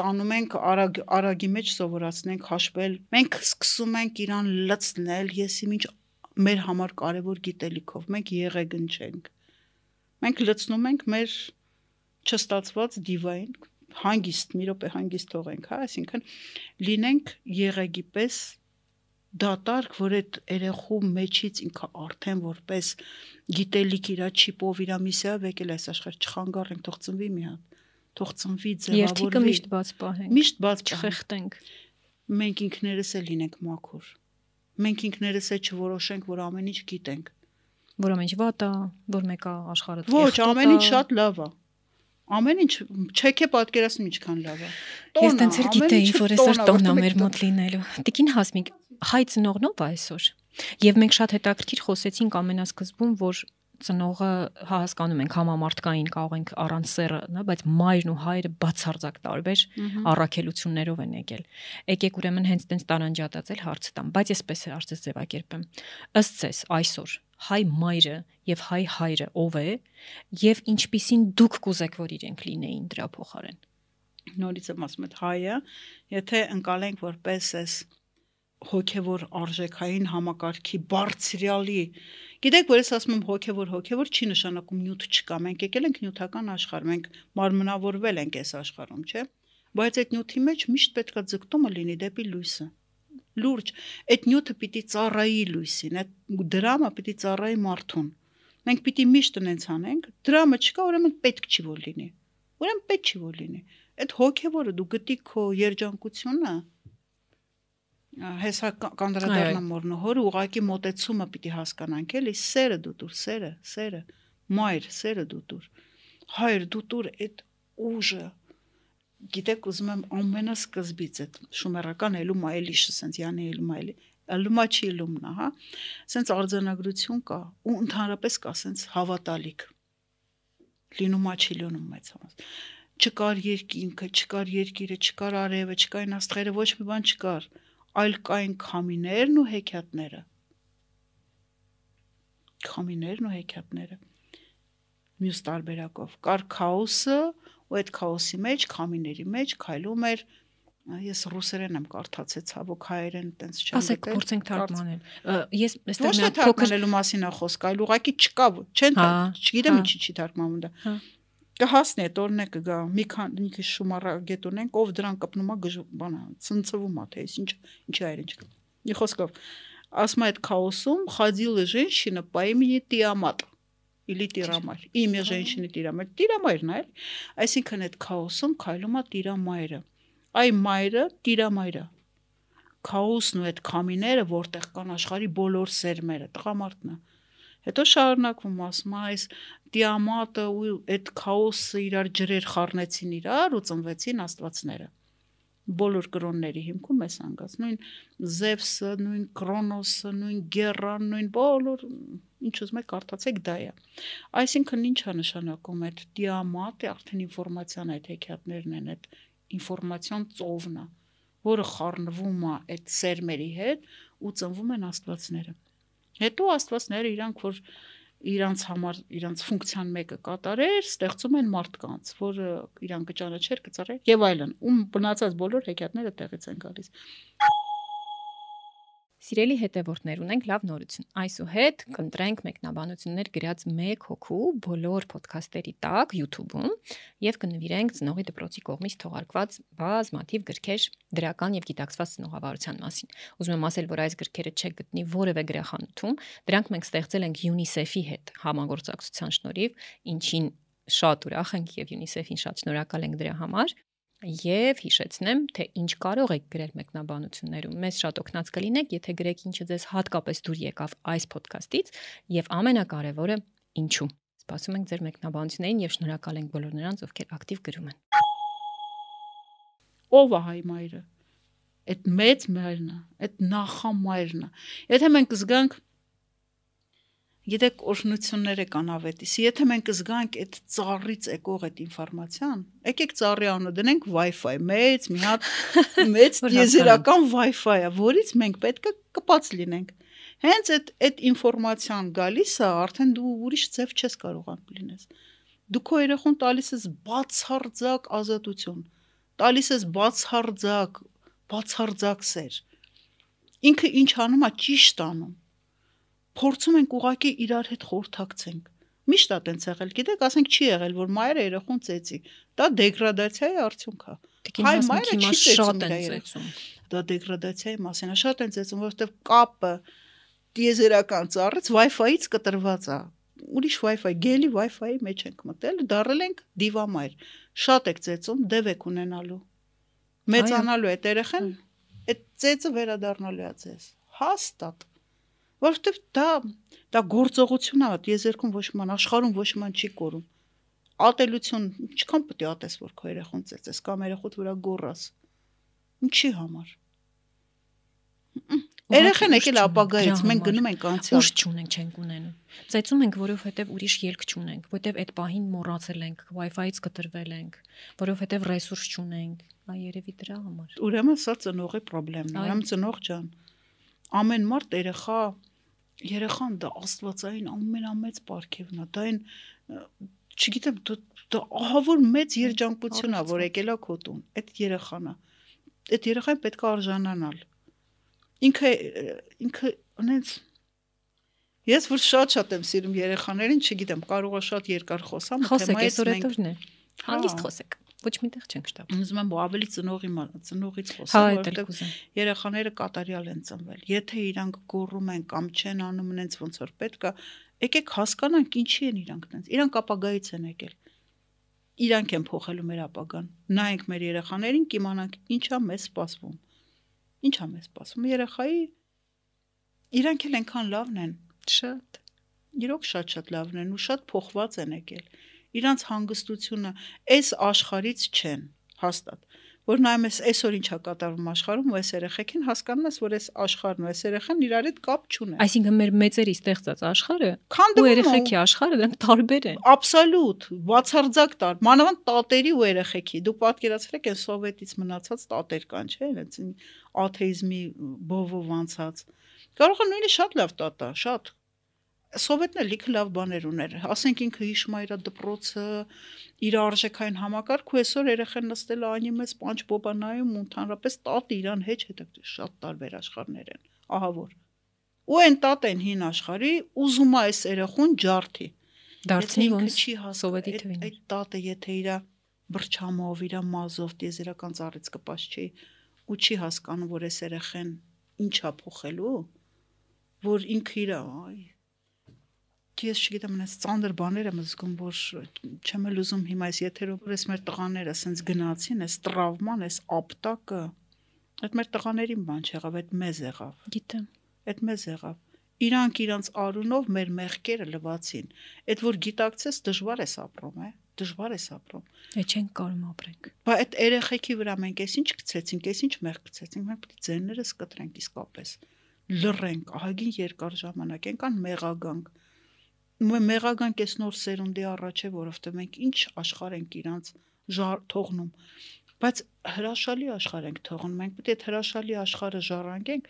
տանում ենք արագ արագի մեջ սովորացնենք հաշվել։ Մենք սկսում ենք իրան լցնել, եսիմինչ մեր համար կարևոր գիտելիքով, մենք եղեգն չենք։ Մենք լցնում ենք մեր չստացված դիվային հանգիստ, մի րոպե հանգիստ թողենք, հա, այսինքն լինենք եղեգի պես դատարկ, որ այդ երեխու մեջից ինքը արդեն որպես գիտելիք իրա չիպով իրա միսիա եկել այս աշխարհ չխանգարենք, թող ծնվի մի հատ, թող ծնվի ձևավորվի։ Երթիկը միշտ բաց պահենք։ Միշտ բաց չխեղտենք։ Մենք ինքներս էլ լինենք մաքուր մենք ինքներս է չորոշենք, որ ամեն ինչ գիտենք։ Որ ամեն ինչ վատ է, որ մեկը աշխարհը դժոխք է։ Ոչ, ամեն ինչ շատ լավ է։ Ամեն ինչ չեք է պատկերացնում ինչքան լավ է։ Ես դենց էլ գիտեի, որ այսօր տոնա մեր մոտ լինելու։ Տիկին Հասմիկ, հայ ծնողնով այսօր։ Եվ մենք շատ հետաքրքիր խոսեցինք ամենասկզբում, որ ծնողը հասկանում ենք համամարտկային կարող ենք առանց սերը, նա, բայց մայրն ու հայրը բացարձակ տարբեր առաքելություններով են եկել։ Եկեք ուրեմն հենց տենց տարանջատացել հարցը տամ, բայց այսպես է արծես ձևակերպեմ։ Ըստ ցես այսօր հայ մայրը եւ հայ հայրը ով է եւ ինչպիսին դուք կուզեք որ իրենք լինեին դրա փոխարեն։ Նորից եմ ասում, այդ հայը, եթե ընկալենք որպես էս հոգևոր արժեքային համակարգի բարձրյալի։ Գիտեք, որ ես ասում եմ հոգևոր, հոգևոր չի նշանակում նյութ չկա։ Մենք եկել ենք նյութական աշխարհ, մենք մարմնավորվել ենք այս աշխարհում, չէ՞։ Բայց այդ նյութի մեջ միշտ պետքա ձգտումը լինի դեպի լույսը։ Լուրջ, այդ նյութը պիտի ծառայի լույսին, այդ դրամը պիտի ծառայի մարդուն։ Մենք պիտի միշտ այնց անենք, դրամը չկա, ուրեմն պետք չի որ լինի։ Ուրեմն պետք չի որ լինի։ Այդ հոգևորը դու գտի քո երջանկությունը, հեսա կանդրադառնամ մորնու հոր ուղակի մտեցումը պիտի հասկանանք էլի սերը դուտուր սերը սերը մայր սերը դուտուր հայր դուտուր այդ ուժը գիտեք ուզում եմ ամենասկզբից այդ շումերական էլում այլիշը ասենց յանի էլում այլի լումա չի լումնա հա ասենց արձանագրություն կա ու ընդհանրապես կա ասենց հավատալիք լինումա չի լինում մեծ համաս չկար երկինքը չկար երկիրը չկար արևը չկային աստղերը ոչ մի բան չկար չկար այլ կային քամիներն ու հեքիաթները։ Քամիներն ու հեքիաթները։ Մյուս տարբերակով կար քաոսը, ու այդ քաոսի մեջ, քամիների մեջ քայլում էր ես ռուսերեն եմ կարդացել, ցավոք հայերեն տենց չեմ գտել։ Ասեք, փորձենք թարգմանել։ Ես այստեղ մի փոքր թարգմանելու մասին է խոսք, այլ ուղակի չկա, չեն, հա, չգիտեմ հա։ ինչի չի թարգմանվում դա։ հա կհասնի այդ օրն է կգա մի քանի քիչ շումարագետ ունենք ով դրան կպնում է բանա ցնցվում է թե ինչ ինչի այր ինչ ի խոսքով ասում է այդ քաոսում խադիլը женщина по имени Тиамат или Тирамаль имя женщины Тирамаль Тирамայրն է այսինքն այդ քաոսում քայլում է Տիրամայրը այ մայրը Տիրամայրը քաոսն ու այդ քամիները որտեղ կան աշխարի բոլոր սերմերը տղամարդն է Հետո շարունակվում ասում է այս դիամատը ու այդ քաոսը իրար ջրեր խառնեցին իրար ու ծնվեցին աստվածները։ Բոլոր կրոնների հիմքում է սանգած նույն Զևսը, նույն Կրոնոսը, նույն Գերան, նույն բոլոր ինչ ուզում եք կարդացեք դա է։ Այսինքն ի՞նչ է նշանակում այդ դիամատը, արդեն ինֆորմացիան այդ հեքիաթներն են, այդ ինֆորմացիոն ծովն է, որը խառնվում է այդ սերմերի հետ ու ծնվում են աստվածները։ Հետո աստվածները իրանք որ իրանց համար իրանց ֆունկցիան մեկը կատարեր, ստեղծում են մարդկանց, որը իրան կճանաչեր, կծառայեր եւ այլն։ Ում բնածած բոլոր հեքիաթները տեղից են գալիս։ Սիրելի հետևորդներ, ունենք լավ նորություն։ Այսուհետ կընտրենք մեկնաբանություններ գրած 1 հոգու բոլոր ոդքասթերի տակ YouTube-ում եւ կնվիրենք ծնողի դպրոցի կողմից թողարկված բազմաթիվ գրքեր դրական եւ գիտակցված ծնողավարության մասին։ Ուզում եմ ասել, որ այս գրքերը չեք գտնի որևէ գրախանութում, դրանք մենք ստեղծել ենք UNICEF-ի հետ համագործակցության շնորհիվ, ինչին շատ ուրախ ենք եւ UNICEF-ին շատ շնորհակալ ենք դրա համար եւ հիշեցնեմ, թե ինչ կարող եք գրել մեկնաբանություններում։ Մեզ շատ օգնած կլինեք, եթե գրեք ինչը ձեզ հատկապես դուր եկավ այս ոդքասթից եւ ամենակարևորը ինչու։ Սպասում ենք ձեր մեկնաբանություններին եւ շնորհակալ ենք բոլոր նրանց, ովքեր ակտիվ գրում են։ Ո՞վ է հայ մայրը։ Այդ մեծ մայրն է, այդ նախամայրն է։ Եթե մենք զգանք Գիտեք, օրհնություններ է կանավետիս։ Եթե մենք զգանք այդ ծառից եկող այդ ինֆորմացիան, եկեք ծառի անունը դնենք Wi-Fi, մեծ մի հատ [LAUGHS] մեծ դիեզերական Wi-Fi-ը, որից մենք պետք է կպած լինենք։ Հենց այդ այդ ինֆորմացիան գալիս է, արդեն դու ուրիշ ձև չես կարողան լինես։ Դու քո երախոն տալիս ես բացարձակ ազատություն, տալիս ես բացարձակ, բացարձակ սեր։ Ինքը ինչ անում է ճիշտ անում փորձում ենք ուղակի իրար հետ խորթակցենք։ Միշտ է տենց եղել, գիտեք, ասենք չի եղել, որ մայրը երախոն ծեծի։ Դա դեգրադացիայի արդյունք է։ Հայ մայրը չի շատ են ծեծում։ Դա դեգրադացիայի մասին է, շատ են ծեծում, որովհետև կապը դիեզերական ծառից Wi-Fi-ից կտրված է ուրիշ Wi-Fi, գելի Wi-Fi-ի մեջ ենք մտել, դարել ենք դիվամայր։ Շատ եք ծեծում, դև եք ունենալու։ Մեծանալու է երեխան, այդ ծեծը վերադառնալու է ձեզ։ Հաստատ որովհետև դա դա գործողություն է այդ եզերքում ոչ ման աշխարհում ոչ ման չի կորում ատելություն ինչքան պետք է ատես որ քո երախոն ծեցես կամ երախոտ վրա գորաս ինչի համար Երեխեն եկել ապագայից, մենք գնում ենք անցյալ։ Ուշ չունենք, չենք ունենում։ Ծեծում ենք, որովհետև ուրիշ ելք չունենք, որովհետև այդ պահին մոռացել ենք, Wi-Fi-ից կտրվել ենք, որովհետև ռեսուրս չունենք։ Այ երևի դրա համար։ Ուրեմն սա ծնողի խնդրեմն է։ Ուրեմն ծնող ջան, ամեն մարդ երեխա երեխան դա աստվածային ամենամեծ պարգևն է, դա այն չգիտեմ, դա, դա ահա որ մեծ երջանկությունն է, որ եկել է քո տուն, այդ երեխան է։ Այդ երեխան պետք է արժանանալ։ Ինքը ինքը անենց Ես որ շատ-շատ եմ սիրում երեխաներին, չգիտեմ, կարող է շատ երկար խոսամ, թեմայից մենք Խոսեք, այսօր էտորն է։ հա։ Հանգիստ խոսեք ոչ միտեղ չենք շտապում։ Ուզում եմ ավելի ծնողի ծնողից խոսեմ, հա, որովհետև երեխաները կատարյալ են ծնվել։ Եթե իրանք գոռում են կամ չեն անում նենց ոնց որ պետք է, եկեք հասկանանք ինչի են իրանք նենց։ Իրանք ապագայից են եկել։ Իրանք են փոխելու մեր ապագան։ Նայենք մեր երեխաներին, կիմանանք ինչա մեզ սպասվում։ Ինչա մեզ սպասվում երեխայի։ Իրանք էլ այնքան լավն են։ Շատ։ Իրոք շատ-շատ լավն են ու շատ փոխված են եկել։ շատ իրանց հանգստությունը այս աշխարից չեն հաստատ որ նայում ես այսօր ինչա կատարվում աշխարհում ու այս երեխեքին հասկանում ես որ այս աշխարհն ու այս երեխան իրար հետ կապ չունեն այսինքն մեր մեծերի ստեղծած աշխարհը ու երեխեքի աշխարհը դրանք տարբեր են աբսոլյուտ բացարձակ տար մանավանդ տատերի ու երեխեքի դու պատկերացրեք այն սովետից մնացած տատեր կան չէ այնց աթեիզմի բովով անցած կարող է նույնի շատ լավ տատա շատ սովետն էլ լիքը լավ բաներ ուներ ասենք ինքը հիշում է իր դպրոցը իր արժեքային համակարգը այսօր երեխան նստել է անիմե սպանջ բոբա նայում ու ընդհանրապես տատը իրան հետ հետ դե շատ տարբեր աշխարհներ են ահա որ ու այն տատեն հին աշխարհի ուզում է այս երեխուն ջարդի դարձնի ոնց սովետի թվին այդ տատը եթե իր բրչամով իր մազով դեզերական ծառից կպած չի ու չի հասկանում որ այս երեխեն ինչա փոխելու որ ինքը իր այ ես չգիտեմ այնպես ծանր բաներ եմ զգում որ չեմ էլ ուզում հիմա այս եթերով էս մեր տղաները ասենց գնացին էս տրավման էս ապտակը այդ մեր տղաներին բան չեղավ այդ մեզ եղավ գիտեմ այդ մեզ եղավ իրանք իրանց արունով մեր մեղքերը լվացին այդ որ գիտակցես դժվար ես ապրում է դժվար ես ապրում դե չեն կարող ապրենք բայց այդ երեխեքի վրա մենք էս ինչ գցեցինք էս ինչ մեղ գցեցինք մենք պետք է ձեններս կտրենք իսկապես լռենք ահագին երկար ժամանակ ենք ան մեղագանք մեղական կես նոր սերունդի առաջ է, որովհետեւ մենք ինչ աշխարհ ենք իրանց թողնում։ Բայց հրաշալի աշխարհ ենք թողնում։ Մենք պետք է հրաշալի աշխարհը ժառանգենք,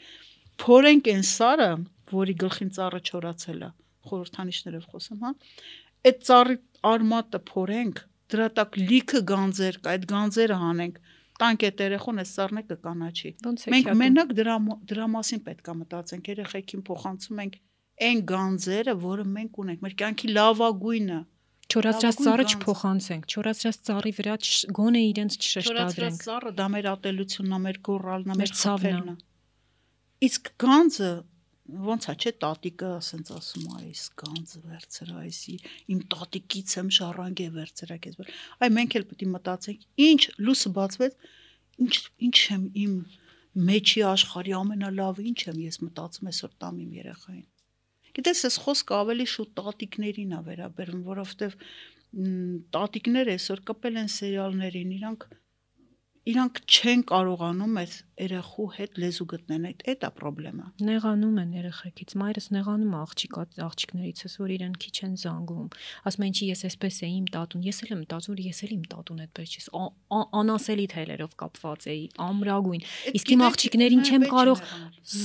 փորենք այն սարը, որի գլխին ծառը չորացել է, խորհրդանիշներով խոսում, հա։ Այդ ծառի արմատը փորենք, դրա տակ լիքը գանձեր կա, այդ գանձերը հանենք, տանք այդ երեխուն այս սառնեկը կանաչի։ Մենք մենակ դրա դրա մասին պետք է մտածենք, երեխեքին փոխանցում ենք, ենք այն գանձերը, որը մենք ունենք, մեր կյանքի լավագույնը։ Չորացրած ծառը չփոխանցենք, չորացրած ծառի վրա գոնե իրենց չշեշտադրենք։ Չորացրած ծառը դա մեր ատելությունն է, մեր գորալն է, մեր ցավն է։ Իսկ գանձը ոնց է, չէ, տատիկը ասենց ասում է, այս գանձը վերցրա, այսի իմ տատիկից եմ շարանգե վերցրա քեզ։ Այ մենք էլ պետք է մտածենք, ինչ լույսը բացվեց, ինչ ինչ եմ իմ մեջի աշխարհի ամենալավը, ինչ եմ ես մտածում այսօր տամ իմ երեխային Գիտես, այս խոսքը ավելի շուտ տատիկներին է վերաբերվում, որովհետև տատիկները այսօր կպել են սերիալներին, իրանք իրանք չեն կարողանում այս երախու հետ լեզու գտնեն այդ այդ է խնդրեմը նեղանում են երախից մայրս նեղանում է աղջիկ աղջիկներից ես որ իրեն քիչ են զանգում ասում են ինչի ես էսպես էի իմ տատուն ես էլ եմ տատուն ես էլ իմ տատուն այդպես չես անասելի թելերով կապված էի ամրագույն իսկ իմ աղջիկներին չեմ կարող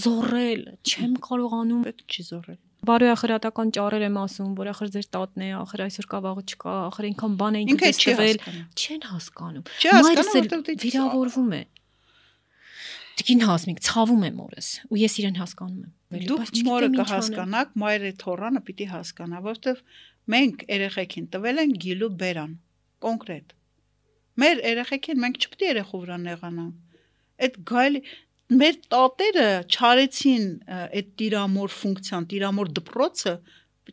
զոռել չեմ կարողանում պետք չի զոռել բարոյա խրատական ճառեր եմ ասում, որ ախր ձեր տատն է, ախր այսօր կա վաղը չկա, ախր այնքան բան է ինքը տվել, չեն հասկանում։ Մայրս էլ վիրավորվում է։ Տիկին հասմիկ, ցավում եմ օրս, ու ես իրեն հասկանում եմ։ Դուք մորը կհասկանաք, մայրը թորանը պիտի հասկանա, որովհետև մենք երեխեքին տվել են գիլու բերան, կոնկրետ։ Մեր երեխեքին մենք չպիտի երեխու վրա նեղանանք այդ գայլի մեր տատերը չարեցին այդ տիրամոր ֆունկցիան, տիրամոր դպրոցը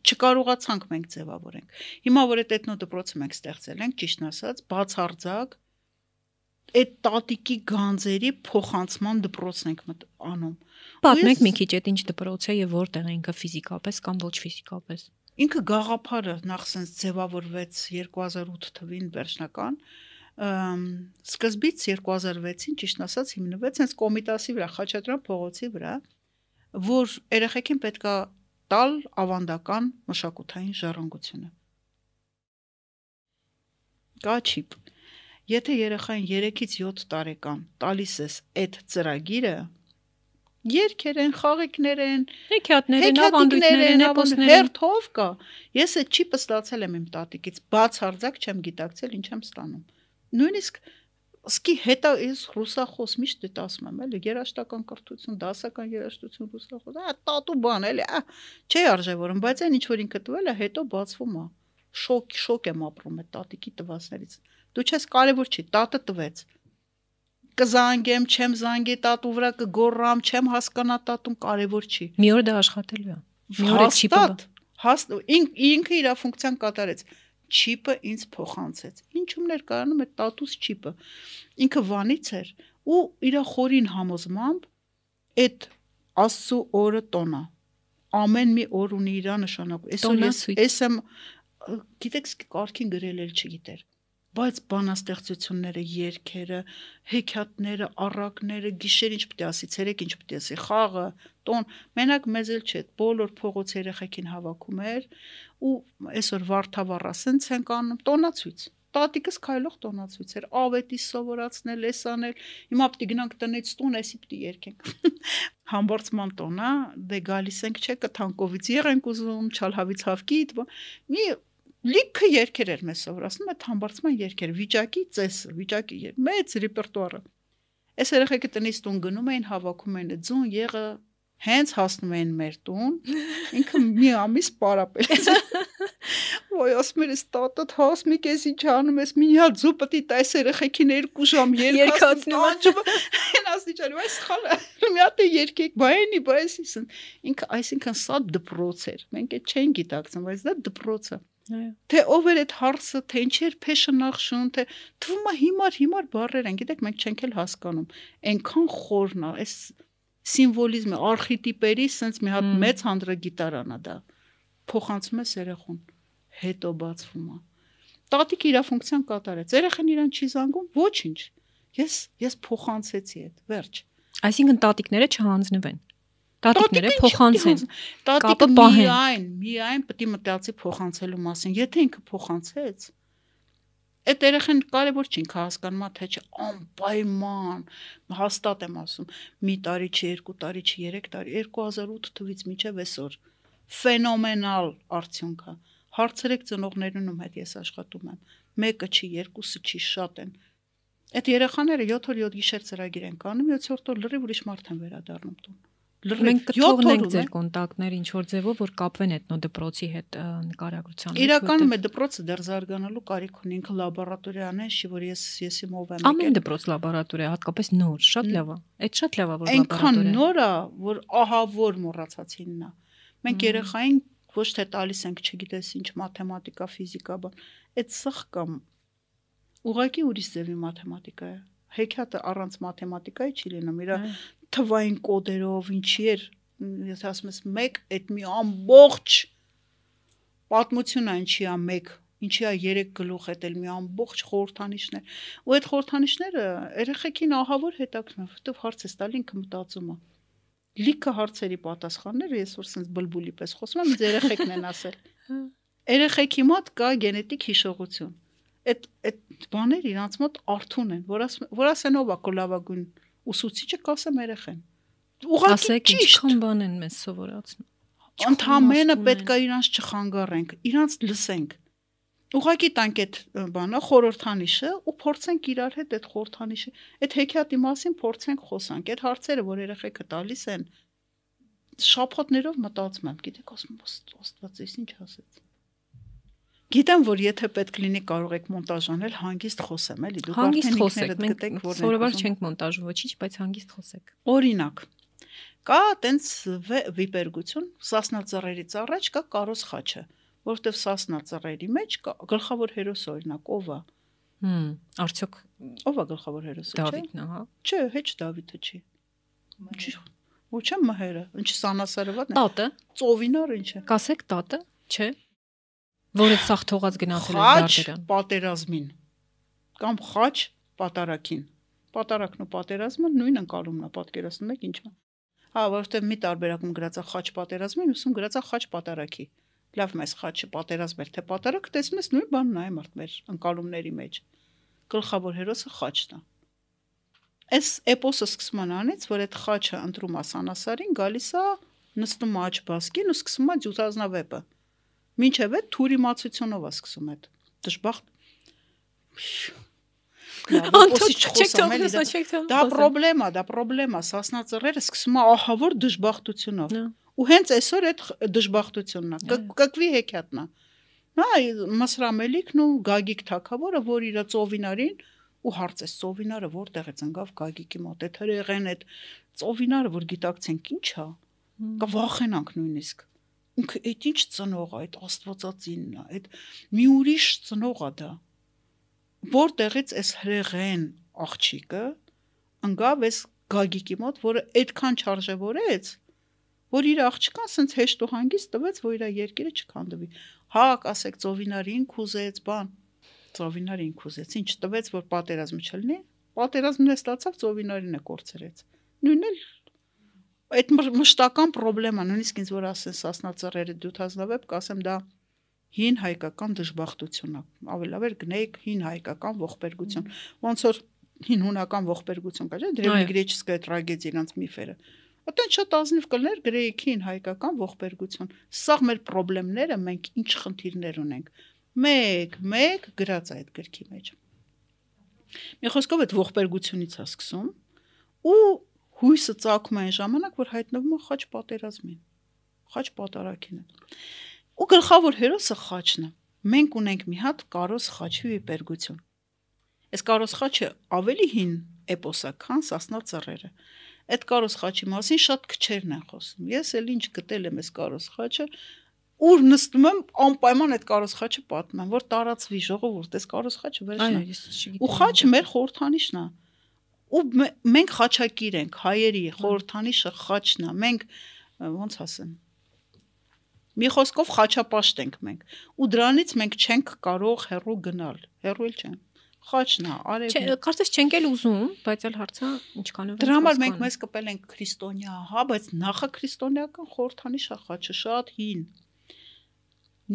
չկարողացանք մենք ձևավորենք։ Հիմա որ այդ էթնո դպրոցը մենք ստեղծել ենք, ճիշտն ասած, բացարձակ այդ տատիկի գանձերի փոխանցման դպրոցն ենք անում։ Պատմեք մի քիչ այդ ինչ դպրոց է եւ որտեղ է ինքը ֆիզիկապես կամ ոչ ֆիզիկապես։ Ինքը գաղափարը նախ sense ձևավորվեց 2008 թվին վերջնական, սկզբից 2006-ին ճիշտ ասած հիմնվեց հենց կոմիտասի վրա, Խաչատրյան փողոցի վրա, որ երեխեքին պետքա տալ ավանդական մշակութային ժառանգությունը։ Կաչիպ։ Եթե երեխային 3-ից 7 տարեկան տալիս ես այդ ծրագիրը, երկեր են, խաղիկներ են, հեքիաթներ են, ավանդույթներ են, էպոսներ են, հերթով կա։ Ես այդ չիպը ստացել եմ իմ տատիկից, բացարձակ չեմ գիտակցել ինչ եմ ստանում նույնիսկ սկի հետա ես ռուսախոս միշտ դետ ասում եմ էլի երաշտական կրթություն, դասական երաշտություն ռուսախոս, հա տատու բան էլի, ա չի արժևորում, բայց այն ինչ որ ինքը տվել է, հետո բացվում է։ Շոկ, շոկ եմ ապրում այդ տատիկի տվասներից։ Դու չես կարևոր չի, տատը տվեց կզանգեմ, չեմ զանգի տատու վրա կգորամ, չեմ հասկանա տատուն, կարևոր չի։ Մի օր դա աշխատելու է։ Մի օր է չի բա։ Հաստ ինքը իր ֆունկցիան կատարեց չիպը ինձ փոխանցեց։ Ինչումներ կարանում է տատուս չիպը։ Ինքը վանից էր ու իր խորին համոզմամբ այդ աստծո օրը տոնա։ Ամեն մի օր ունի իր նշանակություն։ Այսօր ես ես եմ գիտեք, կարքին գրել էլ չգիտեր բայց բանաստեղծությունները, երգերը, հեքիաթները, առակները, գիշեր ինչ պիտի ասի, ցերեկ ինչ պիտի ասի, խաղը, տոն, մենակ մեզ էլ չէ, բոլոր փողոց երեխեքին հավաքում էր ու այսօր վարդավառ ասենց են կանում տոնացույց տատիկս քայլող տոնացույց էր ավետի սովորածնել էսանել հիմա պիտի գնանք տնից տուն էսի պիտի երկենք [LAUGHS] համբարձման տոնա դե գալիս ենք չէ կթանկովից եղենք ուզում չալհավից հավկիտ մի լիքը երգեր էր մեզ սովորացնում այդ համբարձման երգեր, վիճակի ծեսը, վիճակի երգ, մեծ ռեպերտուարը։ Այս երեխեքը տնից տուն գնում էին, հավաքում էին ձուն, եղը, հենց հասնում էին մեր տուն, ինքը մի ամիս պարապել։ [LAUGHS] Ոյ, ասում էր, «Տատդ հաս մի քեզ ինչ անում ես, մի հա ձու պտի տայս երեխեքին 2 ժամ երկացնում անջում»։ Այն աստիճանի, այս խալը, մի հատ երկեք, բայնի, բայսիսն։ Ինքը այսինքն սա դպրոց էր։ Մենք այդ չենք գիտակցում, բայց դա դպրոց է։ Ա Այո։ Թե ով էր այդ հարցը, թե ինչ էր fashion action, թե թվում է հիմար հիմար բառեր են, գիտեք, մենք չենք էլ հասկանում։ Այնքան խորն է, այս սիմվոլիզմը, արխետիպերի sense մի հատ մեծ հանդրագիտարան է դա։ Փոխանցում է երախոն, հետո բացվում է։ Տատիկը իր ֆունկցիան կատարեց։ Երախան իրան չի զանգում, ոչինչ։ Ես ես փոխանցեցի այդ, վերջ։ Այսինքն տատիկները չհանձնվեն տատիկները փոխանցեն։ Տատիկը միայն, միայն պետք է մտածի փոխանցելու մասին։ Եթե ինքը փոխանցեց, այդ երեխան կարևոր չի ինքը հասկանումա թե չէ, անպայման, հաստատ եմ ասում, մի տարի չի, երկու տարի չի, երեք տարի, 2008 թվականից մինչև այսօր ֆենոմենալ արդյունք է։ Հարցրեք ծնողներուն, ում հետ ես աշխատում եմ։ Մեկը չի, երկուսը չի, շատ են։ Այդ երեխաները 7 օր 7 գիշեր ծրագիր են կանում, 7-րդ օր լրիվ ուրիշ մարդ են վերադառնում տուն լրիվ մենք կթողնենք ձեր կոնտակտներ ինչ որ ձևով որ կապվեն էթնոդպրոցի հետ նկարագրության հետ իրականում է դպրոցը դեռ զարգանալու կարիք ունի ինքը լաբորատորիան է շի որ ես եսի մով եմ ամեն դպրոց լաբորատորիա հատկապես նոր շատ լավ է այդ շատ լավ է որ լաբորատորիա այնքան նոր է որ ահա որ մոռացացինն է մենք երեխային ոչ թե տալիս ենք չգիտես ինչ մաթեմատիկա ֆիզիկա բան այդ սխ կամ ուղակի ուրիշ ձևի մաթեմատիկա է հեքիաթը առանց մաթեմատիկայի չի լինում։ Իրա թվային կոդերով ինչի էր եթե ասում ես 1 այդ մի ամբողջ պատմություն այն չի ա 1 ինչի ա 3 գլուխ այդ էլ մի ամբողջ խորհրդանիշներ ու այդ խորհրդանիշները երեխեքին ահավոր հետաքրքրում որովհետև հարց է տալ ինքը մտածում է լիքը հարցերի պատասխանները ես որ sense բլբուլի պես խոսում եմ ինձ երեխեքն են ասել [LAUGHS] երեխեքի մոտ կա գենետիկ հիշողություն այդ այդ բաները իրանց մոտ արթուն են որ ասեն որ ասեն ով է կոլավագույն ուսուցիչը կասեմ երեխեն։ Ուղղակի ճիշտ քան բան են մեզ սովորացնում։ Ընդհանրապես պետք է իրանց չխանգարենք, իրանց լսենք։ Ուղղակի տանք այդ բանը, խորհրդանիշը ու փորձենք իրար հետ այդ խորհրդանիշը, այդ հեքիաթի մասին փորձենք խոսանք։ Այդ հարցերը, որ երեխեքը տալիս են, շափոթներով մտածում եմ, գիտեք, ասում եմ, աստված, ես ինչ ասեց։ Գիտեմ, որ եթե պետք լինի կարող եք մոնտաժ անել, հանգիստ խոսեմ, էլի դուք արդեն ինքներդ գտեք, որ սովորաբար չենք մոնտաժում ոչինչ, բայց հանգիստ խոսեք։ Օրինակ, կա տենց վիպերգություն, սասնա ծռերից առաջ կա կարոս խաչը, որովհետև սասնա ծռերի մեջ գլխավոր հերոսը օրինակ ով է։ Հմ, արդյոք ով է գլխավոր հերոսը, չէ՞։ Դավիթն է, հա։ Չէ, հեչ Դավիթը չի։ Չի։ Ոչ է մհերը, ինչ սանասարովատն է։ Տատը։ Ծովինը ինչ է։ Կասեք տատը, չէ՞։ Որը սախ թողած գնացել են դարբերան։ Խաչ պատերազմին կամ խաչ պատարակին։ Պատարակն ու պատերազմը նույն անկալումն է, պատկերացնում եք ինչա։ Հա, որովհետև մի տարբերակում գրածա խաչ պատերազմի, մյուսում գրածա խաչ պատարակի։ Լավ, մեզ խաչը պատերազմ էր, թե պատարակ, տեսնում ես նույն բանն այ մարդ մեր անկալումների մեջ։ Գլխավոր հերոսը խաչն է։ Այս էպոսը սկսում անանից, որ այդ խաչը ընտրում ասանասարին, գալիս է նստում աճ բասկին ու սկսում է ձյութազնավեպը։ Մինչև այդ թուրի մացությունով է սկսում այդ։ Դժբախտ Դա պրոբլեմա, դա պրոբլեմա, սասնա ծռերը սկսում է ահավոր դժբախտությունով։ Ու հենց այսօր այդ դժբախտությունն է, կկվի հեքիաթն է։ Նա մասրամելիքն ու գագիկ թակավորը, որ իր ծովինարին ու հարց է ծովինարը որտեղից ընկավ գագիկի մոտ։ Է թրեղեն այդ ծովինարը, որ գիտակցենք ի՞նչ է։ Կվախենանք նույնիսկ։ Ինքը այդ ի՞նչ ծնող է, այդ Աստվածածինն է, այդ մի ուրիշ ծնող է դա։ Որտեղից էս հրեղեն աղջիկը ընկավ էս Գագիկի մոտ, որը այդքան չարժևորեց, որ իր աղջկան սենց հեշտ ու հանգիստ տվեց, որ իր երկիրը չքանդվի։ Հա, ասեք, ծովինարին քուզեց, բան։ Ծովինարին քուզեց, ինչ տվեց, որ պատերազմ չլինի։ Պատերազմն է ստացավ ծովինարինը կորցրեց։ Նույնն էլ այդ մշտական խնդրեմա նույնիսկ ինձ որ ասեն սասնա ծռերը դյութազնավեբ կասեմ դա հին հայկական դժբախտություն է ավելավեր գնեիք հին հայկական ողբերգություն ոնց որ հին հունական ողբերգություն կա չէ դրևնիգրեչսկայ տրագեդիա իրանց միֆերը Այդտեն շատ ազնիվ կլներ գրեիքին հայկական ողբերգություն։ Սա մեր խնդիրները, մենք ինչ խնդիրներ ունենք։ 1-1 գրած այդ գրքի մեջ։ Մի խոսքով այդ ողբերգությունից է սկսում ու հույսը ծակում այն ժամանակ, որ հայտնվում է խաչ պատերազմին, խաչ պատարակին է։ Ու գլխավոր հերոսը խաչն է։ Մենք ունենք մի հատ կարոս խաչի վիպերգություն։ Այս կարոս խաչը ավելի հին էպոսա, քան Սասնա ծռերը։ Այդ կարոս խաչի մասին շատ քչերն են խոսում։ Ես էլ ինչ գտել եմ այս կարոս խաչը, ուր նստում եմ անպայման այդ կարոսխաչը պատմեմ որ տարածվի ժողովուրդ այս կարոսխաչը վերջնա այո ես չգիտեմ ու խաչը մեր խորթանիշն է ու մենք խաչակիր ենք հայերի խորհրդանիշը խաչն է մենք ոնց ասեմ մի խոսքով խաչապաշտ ենք մենք ու դրանից մենք չենք կարող հեռու գնալ հեռու էլ չենք խաչն է արևի չէ կարծես չենք էլ ուզում բայց այլ հարցը ինչքանով դրա համար մենք մեզ կպել ենք քրիստոնյա հա բայց նախա քրիստոնեական խորհրդանիշը խաչը շատ հին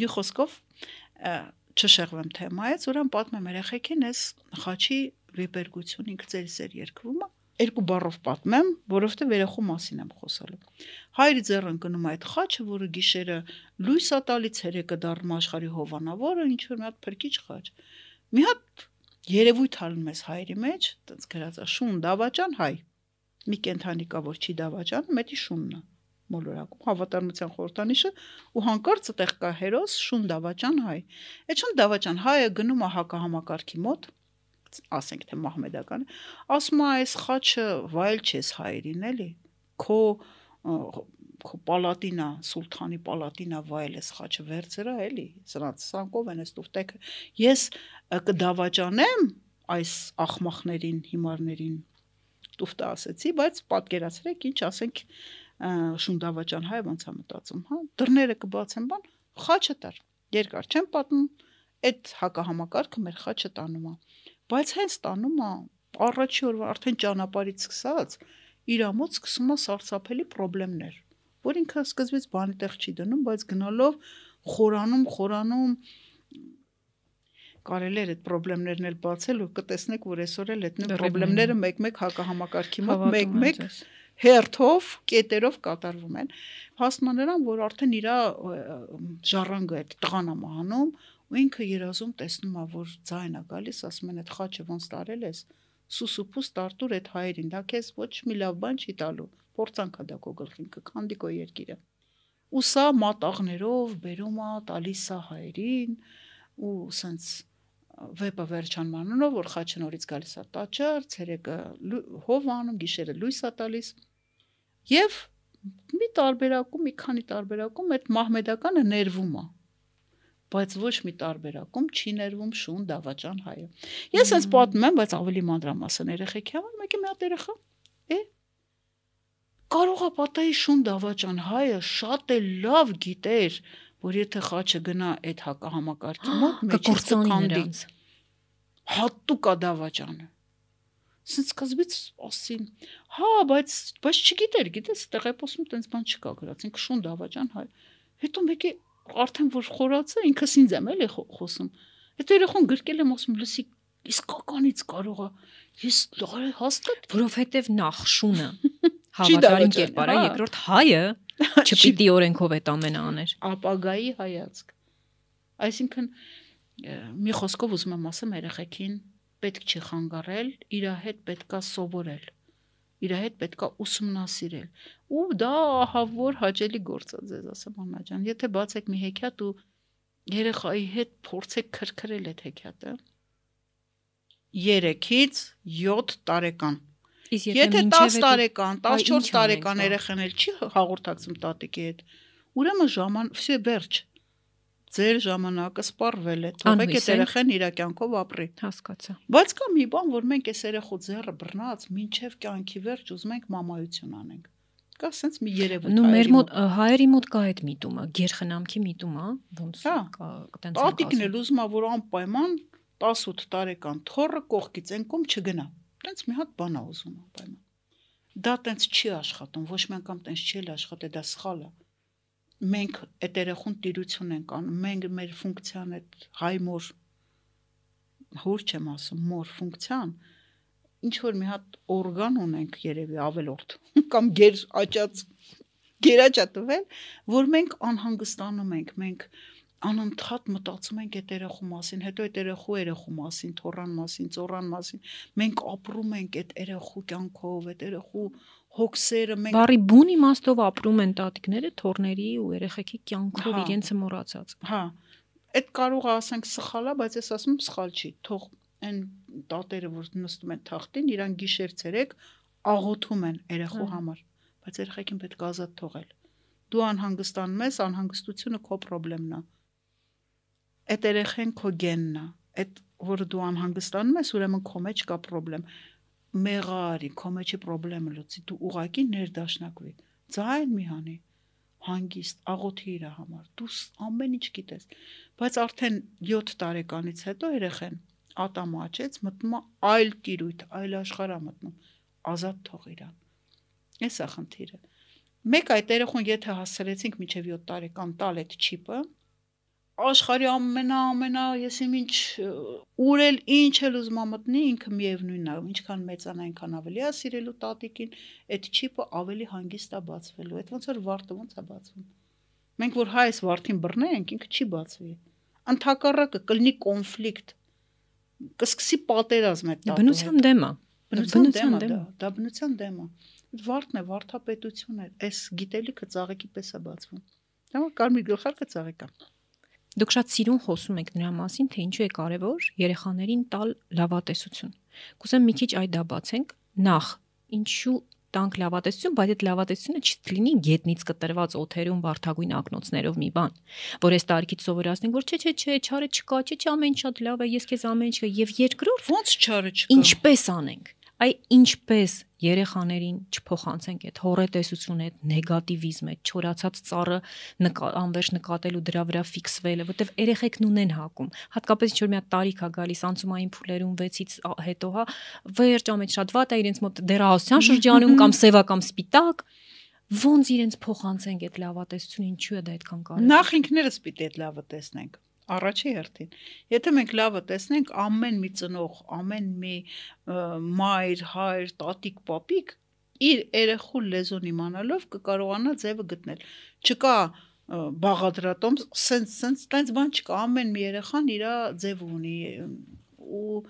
մի խոսքով չշեղվեմ թեմայից ուրեմն պատմեմ երեխեքին էս խաչի Վիբերգություն ինք ձեր սեր երկվումը երկու բառով պատմեմ, որովհետև երախո մասին եմ խոսալու։ Հայրը ձեռ ընկնում այդ խաչը, որը գիշերը լույս է տալից հերեկը դառնում աշխարհի հովանավորը, ինչ որ մի հատ փրկիչ խաչ։ Մի հատ երևույթ անում ես հայրի մեջ, տենց գրած է շուն դավաճան հայ։ Մի կենթանի կա, որ չի դավաճան, մետի շունն է մոլորակում հավատարմության խորտանիշը ու հանկարծ այդտեղ կա հերոս շուն դավաճան հայ։ Այդ շուն դավաճան հայը գնում է հակահամակարգի մոտ ասենք թե մահմեդական, ասում է այս խաչը վայել չես հայերին էլի։ Քո քո պալատինա, սուլթանի պալատինա վայել ես խաչը վերցրա էլի։ Սրանց սանկով են ես տուֆտեքը։ Ես կդավաճանեմ այս ախմախներին, հիմարներին տուֆտա ասեցի, բայց պատկերացրեք ինչ ասենք շունդավաճան հայ ոնց է մտածում, հա։ Դռները կբացեմ բան, խաչը տար։ Երկար չեմ պատմում, այդ հակահամակարգը մեր խաչը տանում է բայց հենց տանում է առաջի օրվա արդեն ճանապարհից սկսած իր ամոց սկսում է սարսափելի խնդիրներ, որ ինքը սկզբից բանի տեղ չի դնում, բայց գնալով խորանում, խորանում կարելի է այդ խնդիրներն էլ բացել ու կտեսնեք, որ այսօր էլ այդ խնդիրները մեկ-մեկ հակահամակարգի մոտ մեկ-մեկ հերթով, կետերով կատարվում են։ Հասնում նրան, որ արդեն իր ժառանգը այդ տղան ամանում, ու ինքը երազում տեսնում է որ ձայն է գալիս ասում են այդ խաչը ոնց տարել ես սուսուփուս տարտուր այդ հայերին դա քեզ ոչ մի լավ բան չի տալու փորձանքա դա քո գլխին կքանդի քո երկիրը ու սա մատաղներով բերում է տալիս է հայերին ու սենց վեպը վերջանմանունով որ խաչը նորից գալիս է տաճար ցերեկը հովանում գիշերը լույս է տալիս եւ մի տարբերակում, մի քանի տարբերակում այդ մահմեդականը ներվում է բայց ոչ մի տարբերակում չի ներվում շուն դավաճան հայը։ Ես հենց պատմում եմ, բայց ավելի մանրամասն երեխեքի համար մեկը մի հատ երեխա է կարող է պատահի շուն դավաճան հայը շատ է լավ գիտեր, որ եթե խաչը գնա այդ հակահամակարգի մոտ, մեջից կանդի։ Հատուկ է դավաճանը սենց սկզբից ասին հա բայց բայց չգիտեր գիտես տեղեփոսում տենց բան չկա գրած ինքը շուն դավաճան հայ հետո մեկի արդեն որ խորացա, ինքս ինձ եմ էլի խոսում։ Հետո երախոն գրկել եմ ասում լսի իսկականից կարող է ես հաստատ որովհետև նախշունը [LAUGHS] հավատարիմ հա։ կերպ արա երկրորդ հայը [LAUGHS] չպիտի օրենքով այդ ամենը աներ ապագայի հայացք այսինքն մի խոսքով ուզում եմ ասեմ երեխեքին պետք չի խանգարել իր հետ պետքա սովորել իր հետ պետքա ուսումնասիրել։ Ու դա ահավոր հաճելի գործ է ձեզ ասեմ Աննա ջան, եթե բացեք մի հեքիաթ ու երեխայի հետ փորձեք քրքրել այդ հեքիաթը 3-ից 7 տարեկան։ Իսկ եթե 10 տարեկան, 14 տարեկան երեխան էլ չի հաղորդակցում տատիկի հետ, ուրեմն ժաման, վсё վերջ ձեր ժամանակը սպառվել է։ Թողեք այդ երեխան իր կյանքով ապրի։ Հասկացա։ Բայց կա մի բան, որ մենք այս երեխու ձեռը բռնած, ինչև կյանքի վերջ ուզում ենք մամայություն անենք։ Կա սենց մի երևույթ։ Նու մեր մոտ հայերի մոտ կա այդ միտումը, գերխնամքի միտումը, ոնց հա։ կա տենց։ Տատիկն էլ ուզում է, որ անպայման 18 տարեկան թորը կողքից ենքում չգնա։ Տենց մի հատ բան է ուզում անպայման։ Դա տենց չի աշխատում, ոչ մի անգամ տենց չի աշխատել, դա սխալ է մենք այդ երախուն տիրություն ենք անում մենք մեր ֆունկցիան այդ հայմոր հոր չեմ ասում մոր ֆունկցիան ինչ որ մի հատ օրգան ունենք երևի ավելորդ [LAUGHS] կամ գեր աճած գերաճա տվել որ մենք անհանգստանում ենք մենք անընդհատ մտածում ենք այդ երախու մասին հետո այդ երախու երախու մասին թորան մասին ծորան մասին մենք ապրում ենք այդ երախու կյանքով այդ երախու հոգսերը մենք Բարի բուն իմաստով ապրում են տատիկները թորների ու երեխեքի կյանքով հա։ իրենց մոռացած։ Հա։ Այդ կարող է ասենք սխալա, բայց ես ասում եմ սխալ չի։ Թող այն տատերը, որ նստում են թախտին, իրան գիշեր ցերեկ աղոթում են երեխու հա։ համար, բայց երեխեքին պետք է ազատ թողել։ Դու անհանգստանում ես, անհանգստությունը քո խնդրեմն է։ Այդ երեխեն քո գենն է։ Այդ որը դու անհանգստանում ես, ուրեմն քո մեջ կա խնդրեմ մեղարի, քո մեջի խնդրեմը լուծի, դու ուղակի ներդաշնակվի։ Ձայն մի հանի հանգիստ աղոթի իր համար։ Դու ամեն ինչ գիտես, բայց արդեն 7 տարեկանից հետո երեխեն ատամը աճեց, մտնում է այլ տիրույթ, այլ աշխարհա մտնում, ազատ թող իրան։ Էս է խնդիրը։ Մեկ այդ երեխուն եթե հասցրեցինք միջև 7 տարեկան տալ այդ չիպը, աշխարհի ամենա ամենա ես ինչ ուր էլ ինչ էլ ուզմա մտնի ինքը միևնույնն է ինչքան մեծան այնքան ավելի է սիրելու տատիկին այդ չիպը ավելի հանգիստ է բացվելու այդ ոնց որ վարտը ոնց է բացվում մենք որ հայ այս վարտին բռնենք ինքը չի բացվի ընդհակառակը կլինի կոնֆլիկտ կսկսի պատերազմ այդ տատիկը բնության դեմ է բնության դեմ դա բնության դեմ է վարտն է վարթապետությունն է այս գիտելիքը ծաղիկի պես է բացվում դա կարմիր գլխարկը ծաղիկ է Դուք շատ սիրուն խոսում եք նրա մասին, թե ինչու է կարևոր երեխաներին տալ լավատեսություն։ Կուզեմ մի քիչ այդ դաբացենք նախ ինչու տանք լավատեսություն, բայց այդ լավատեսությունը չլինի գետնից կտրված օթերում վարթագույն ակնոցներով մի բան, որ այս տարիքից սովորացնենք, որ չէ, չէ, չէ, չարը չկա, չէ, չէ, ամեն ինչ շատ լավ է, ես քեզ ամեն ինչ կա եւ երկրորդ ո՞նց չարը չկա։ Ինչպես անենք։ Այ ինչպես երեխաներին չփոխանցենք այդ հորետեսությունը, այդ նեգատիվիզմը, չորացած ծառը նկա, անվերջ նկատելու դրա վրա ֆիքսվելը, որտեվ երեխեքն ունեն հակում։ Հատկապես ինչ որ մի հատ տարիք է գալիս անցումային փուլերում 6-ից հետո հա, վերջ ամեն շատ վատ է իրենց մոտ դերահասության շրջանում կամ սևա կամ սպիտակ ոնց իրենց փոխանցենք այդ լավատեսությունը ինչու է դա այդքան կարևոր։ Նախ ինքներս պիտի այդ լավը տեսնենք առաջի հերթին։ Եթե մենք լավը տեսնենք ամեն մի ծնող, ամեն մի մայր, հայր, տատիկ, պապիկ իր երեխու լեզուն իմանալով կկարողանա ձևը գտնել։ Չկա բաղադրատոմ, սենց սենց տենց բան չկա, ամեն մի երեխան իր ձևը ունի ու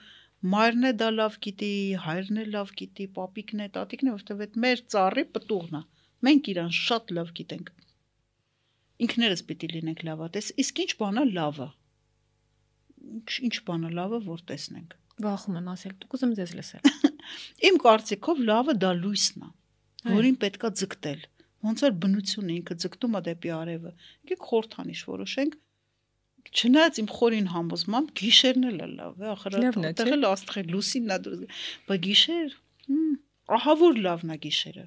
մայրն է դա լավ գիտի, հայրն է լավ գիտի, պապիկն է, տատիկն է, որովհետև այդ մեր ծառի պտուղն է։ Մենք իրան շատ լավ գիտենք ինքներս պիտի լինենք լավատես։ Իսկ ինչ բանա լավը։ Ինչ բանա լավը, որ տեսնենք։ Վախում եմ ասել, դուք ուզեմ ձեզ լսել։ [LAUGHS] Իմ կարծիքով լավը դա լույսն է, որին պետքա ձգտել։ Ոնց որ բնությունը ինքը ձգտում է դեպի արևը։ Եկեք խորթանիշ որոշենք։ Չնայած իմ խորին համոզմամբ գիշերն էլ է լավ է, ախր այդտեղ էլ աստղի լուսինն է դուրս։ Բայց գիշեր, ահա որ լավն է գիշերը։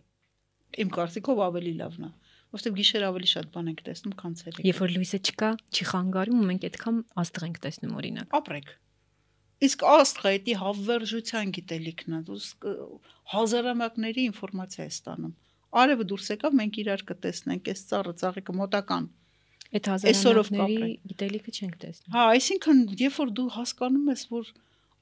Իմ կարծիքով ավելի լավն է որովհետև գիշեր ավելի շատ բան ենք տեսնում, քան ցերեկ։ Երբ որ լույսը չկա, չի խանգարում ու մենք այդքան աստղ ենք տեսնում օրինակ։ Ապրեք։ Իսկ աստղը դա հավերժության գիտելիքն է, ուս հազարամյակների ինֆորմացիա է ստանում։ Արևը դուրս եկավ, մենք իրար կտեսնենք, այս ծառը ծաղիկը մոտական այդ հազարամյակների գիտելիքը չենք տեսնում։ Հա, այսինքն երբ որ դու հասկանում ես, որ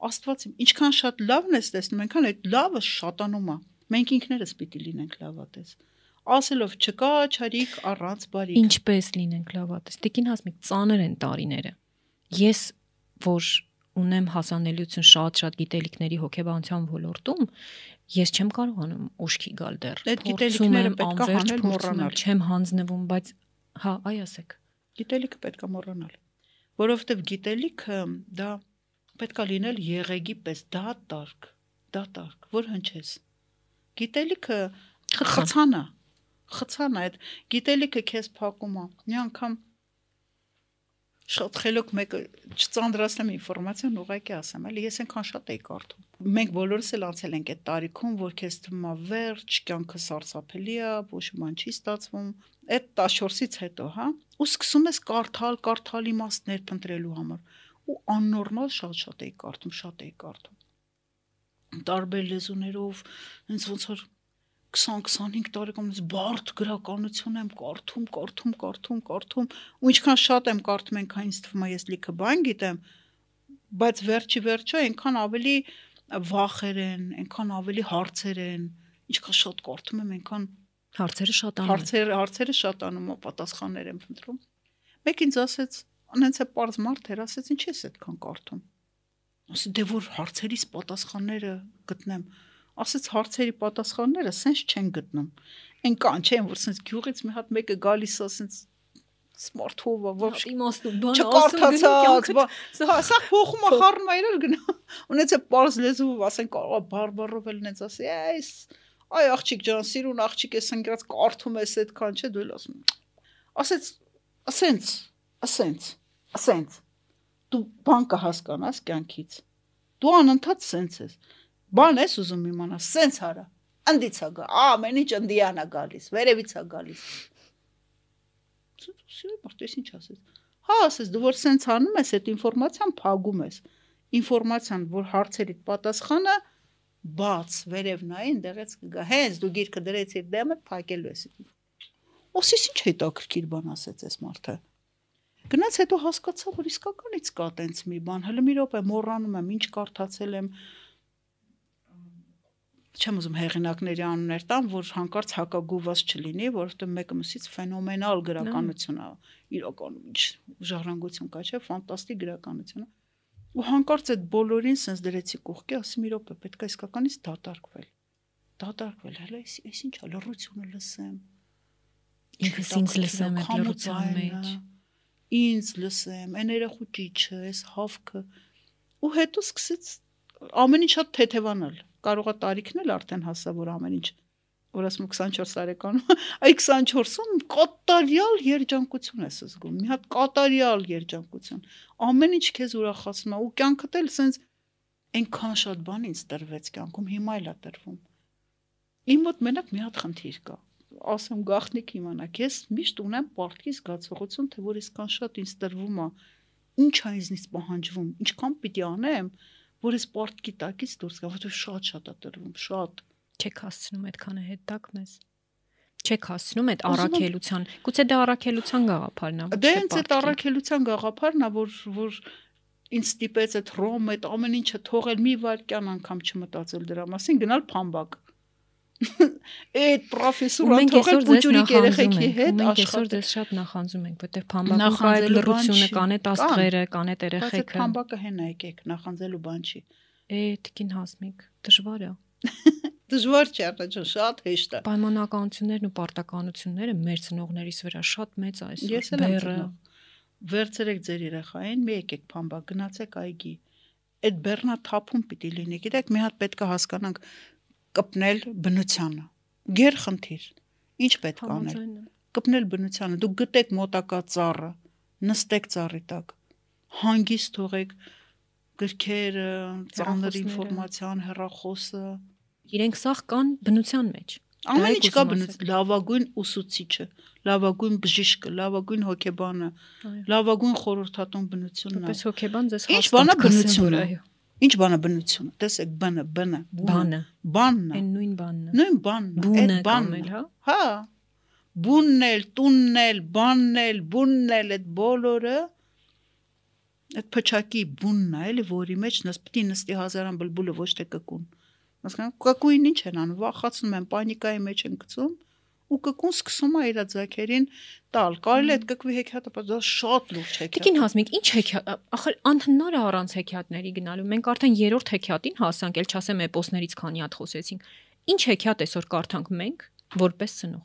Աստված իմ, ինչքան շատ լավն ես տեսնում, այնքան այդ լավը շատանում է։ Մենք ինքներս պիտի լինենք լավատես։ լավ ասելով չկա ճարիկ առանց բարիք։ Ինչպես լինենք լավատես։ Տիկին հասմիկ ծանր են տարիները։ Ես որ ունեմ հասանելիություն շատ-շատ գիտելիքների հոգեբանության ոլորտում, ես չեմ կարողանում ուշքի գալ դեռ։ Այդ գիտելիքները պետք է հանել մոռանալ։ Չեմ հանձնվում, բայց հա, այ ասեք։ Գիտելիքը պետք է մոռանալ, որովհետև գիտելիքը դա պետք է լինել եղեգի պես դատարկ, դատարկ, որ հնչես։ Գիտելիքը խխցանա։ դա խցան այդ գիտելիքը քեզ փակում է մի անգամ շատ խելոք մեկը չծանրացնեմ ինֆորմացիան ուղակի ասեմ, այլ ես այնքան շատ էի կարդում։ Մենք բոլորս էլ անցել ենք այդ տարիքում, որ քեզ թվում է վերջ, կյանքը սարսափելի է, ոչ ման չի ստացվում։ Այդ 14-ից հետո, հա, ու սկսում ես կարդալ, կարդալ իմաստներ փնտրելու համար։ Ու աննորմալ շատ-շատ էի կարդում, շատ էի կարդում։ Տարբեր լեզուներով, հենց ոնց որ 20-25 տարեկանից բարդ գրականություն եմ կարդում, կարդում, կարդում, կարդում, ու ինչքան շատ եմ կարդում, այնքան ինձ թվում է ես լիքը բան գիտեմ, բայց վերջի վերջո այնքան ավելի վախեր են, այնքան ավելի հարցեր են, ինչքան շատ կարդում եմ, այնքան հարցերը շատ անում։ Հարցեր, հարցերը շատ անում, պատասխաններ եմ փնտրում։ Մեկ ինձ ասեց, անենց է པարզ մարդ էր, ասեց, ինչի՞ ես այդքան կարդում։ Ասի դե որ հարցերից պատասխանները գտնեմ ասեց հարցերի պատասխանները sense չեն գտնում այն կան չէ որ sense գյուղից մի հատ մեկը գալիս է sense սմարթով ոչ իմաստուն բան չկարդացած սա փոխում է խառն վայրեր գնա [LAUGHS] ունեցա պարզ լեզվով ասեն կարող է բարբարով էլ նենց ասի այս այ աղջիկ ջան սիրուն աղջիկ ես ընկած կարդում ես այդքան չէ դու էլ ասում ասեց ասենց ասենց ասենց դու բան կհասկանաս կյանքից դու անընդհատ սենց ես Բան ես ուզում իմանալ, սենց հարա։ Ընդից է գա, ամեն ինչ ընդիան է գալիս, վերևից է գալիս։ Սիրո բախտես ինչ ասես։ Հա, ասես դու որ սենց անում ես, այդ ինֆորմացիան փակում ես։ Ինֆորմացիան, որ հարցերիդ պատասխանը բաց վերևնային դեղից կգա։ Հենց դու գիրքը դրեցիր դեմը, փակելու ես։ Ոսիս ինչ հետաքրքիր բան ասեց այս մարդը։ Գնաց հետո հասկացա, որ իսկականից կա տենց մի բան։ Հələ մի րոպե մոռանում եմ, ինչ կարդացել եմ, եմ չեմ ուզում հեղինակների անուններ տամ, որ հանկարծ հակագուված չլինի, որովհետև մեկը մյուսից ֆենոմենալ գրականություն է, իրական ինչ ժառանգություն կա, չէ՞, ֆանտաստիկ գրականություն է։ Ու հանկարծ այդ բոլորին sense դրեցի կողքի, ասում իրոք է, պետք է իսկականից դատարկվել։ Դատարկվել, հələ էս էս ինչա, լռությունը լսեմ։ Ինքս ինձ լսեմ այդ լռության մեջ։ Ինձ լսեմ, այն երախու ճիչը, էս հավքը։ Ու հետո սկսեց ամեն ինչ շատ թեթևանալ։ թե կարող է տարիքն էլ արդեն հասա, որ ամեն ինչ որ ասում 24 տարեկանում, այ 24-ում կատարյալ երջանկություն ես զգում, մի հատ կատարյալ երջանկություն։ Ամեն ինչ քեզ ուրախացնում է ու կյանքդ էլ սենց այնքան շատ բան ինձ տրվեց կյանքում, հիմա էլ է տրվում։ Իմ մոտ մենակ մի հատ խնդիր կա ասեմ գախնիկ իմանաք ես միշտ ունեմ պարտքի զգացողություն թե որ իսկան շատ ինձ տրվում է ինչ է ինձնից պահանջվում ինչքան պիտի անեմ որը սպորտքի տակից դուրս գա, որովհետև շատ-շատ է տրվում, շատ։ Չեք հասցնում այդքանը հետ տակ մեզ։ Չեք հասցնում այդ առաքելության։ Գուցե դա առաքելության գաղափարն է։ Դե հենց այդ առաքելության գաղափարն է, որ որ ինձ ստիպեց այդ Ռոմ, այդ ամեն ինչը թողել մի վարքյան անգամ չմտածել դրա մասին, գնալ փամբակ։ Այդ պրոֆեսորան թողել բուջուրիկ երեխեքի հետ աշխատել։ Մենք այսօր դες շատ նախանձում ենք, որտեղ փամբակը այդ լրությունը կան այդ աստղերը, կան այդ երեխեքը։ Բայց փամբակը հենա եկեք, նախանձելու բան չի։ Այդ կին հասմիկ, դժվար է։ [LAUGHS] Դժվար չի առաջ, շատ հեշտ է։ Պայմանականություններն ու պարտականությունները մեր ծնողներիս վրա շատ մեծ այսօր բերը։ Վերցրեք ձեր երեխային, մի եկեք փամբակ, գնացեք այգի այդ բեռնաթափում պիտի լինի։ Գիտեք, մի հատ պետք է հասկանանք, կպնել բնությանը։ Գեր խնդիր։ Ինչ պետք է անել։ Կպնել բնությանը։ Դուք գտեք մոտակա ծառը, նստեք ծառի տակ։ Հանգիստ թողեք գրքերը, ծանր ինֆորմացիան, հեռախոսը։ Իրենք սախ կան բնության մեջ։ Ամեն ինչ կա բնություն, լավագույն ուսուցիչը, լավագույն բժիշկը, լավագույն հոկեբանը, լավագույն խորհրդատուն բնությունն է։ Պես հոկեբան ձեզ հաշտում։ Ինչ բանա բնությունը։ Այո Ինչ բանը բնությունը։ Տեսեք բանը, բանը, բանը, բանն է։ Այն նույն բանն է։ Նույն բանն է, այդ բանն էլ, հա։ Հա։ Բունն էլ, տունն էլ, բանն էլ, բունն էլ, այդ բոլորը այդ փչակի բունն է, էլի, որի մեջ նս պիտի նստի հազարան բլբուլը ոչ թե կկուն։ Հասկանու՞մ։ Կկույն ինչ են անում, վախացնում են, պանիկայի մեջ են գցում ու կկուն սկսում է իր ձակերին տալ։ Կարելի է այդ կկվի հեքիաթը, բայց դա շատ լուրջ հեքիաթ։ Տիկին Հազմիկ, ի՞նչ հեքիաթ։ Ախր անհնար է առանց հեքիաթների գնալու։ Մենք արդեն երրորդ հեքիաթին հասանք, ել չասեմ էպոսներից քանի հատ խոսեցինք։ Ինչ հեքիաթ էսօր կարդանք մենք որպես ծնող։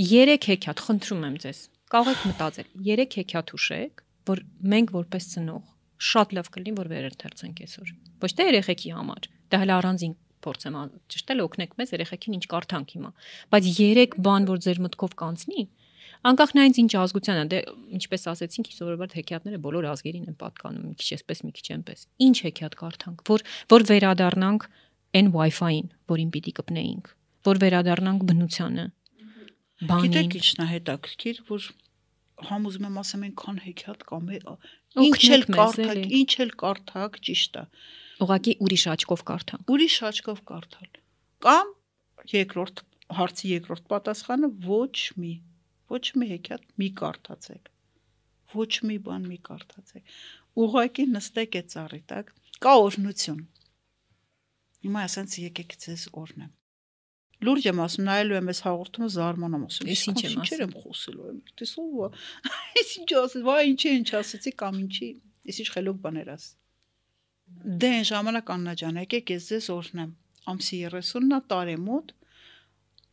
3 հեքիաթ, խնդրում եմ ձեզ։ Կարող եք մտածել։ 3 հեքիաթ ուշեք, որ մենք որպես ծնող շատ լավ կլինի, որ վերընթերցենք այսօր։ Ոչ թե երեխեքի համար, դա հələ առանձին փորձեմ ճշտել, օգնեք մեզ երեխեքին ինչ կարդանք հիմա։ Բայց երեք բան, որ ձեր մտքով կանցնի, անկախ նայից ինչ ազգության է, դե ինչպես ասեցինք, սովորաբար հեքիաթները բոլոր ազգերին են պատկանում, մի քիչ էսպես, մի քիչ այնպես։ Ինչ հեքիաթ կարդանք, որ որ վերադառնանք այն Wi-Fi-ին, որին պիտի կպնեինք, որ վերադառնանք բնությանը։ Բանին։ Գիտեք ինչն է հետաքրքիր, որ համ ուզում եմ ասեմ այնքան հեքիաթ կամ ինչ էլ կարդակ, ինչ էլ կարդակ, ճիշտ է։ Ուղղակի ուրիշ աչքով կարդալ։ Ուրիշ աչքով կարդալ։ Կամ երկրորդ հարցի երկրորդ պատասխանը ոչ մի ոչ մի հեքիաթ մի կարդացեք։ Ոչ մի բան մի կարդացեք։ Ուղղակի նստեք այդ ծառի տակ, կա օրնություն։ Հիմա ասենց եկեք ձեզ օրնեմ լուրջ եմ ասում, նայելու եմ այս հաղորդումը զարմանում ասում։ Ես ինչ եմ ասում։ Ինչեր եմ խոսելու եմ։ Տեսով, [LAUGHS] ես ինչ ասեցի, վայ ինչ ինչ ասեցի կամ ինչի։ Ես ինչ խելոք բաներ աս։ Դե այն ժամանակ Աննա ջան, եկեք ես ձեզ օրհնեմ։ Ամսի 30-նա տարեմուտ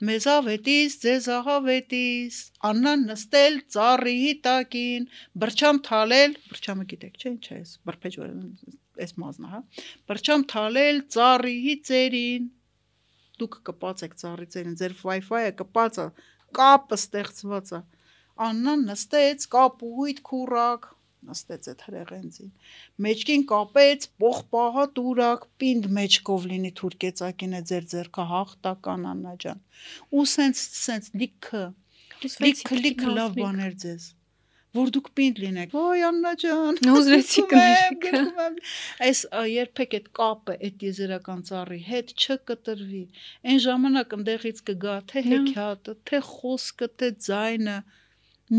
Մեզավետիս, ձեզահավետիս, Աննան նստել ծառի տակին, բրչամ թալել, բրչամը գիտեք, չէ՞, ինչ է, բրփեջ այս մազնա, հա։ Բրչամ թալել ծառի ծերին, դուք կպած եք ծառի ծերին, ձեր Wi-Fi-ը կպած է, կապը ստեղծված է։ Աննան նստեց, կապույտ քուրակ, նստեց այդ հրեղենձին։ Մեջքին կապեց, պողպահա դուրակ, պինդ մեջքով լինի թուրքեցակին է ձեր ձերքը հաղթական աննա ջան։ Ու սենց սենց լիքը լիքը լիքը լավ բաներ ձեզ որ դուք պինդ լինեք։ Ոյ Աննա ջան։ Ուզվեցի կներեք։ Այս երբեք այդ կապը այդ եզերական ծառի հետ չկտրվի։ Այն ժամանակ ընդեղից կգա թե հեքիաթը, թե խոսքը, թե ձայնը։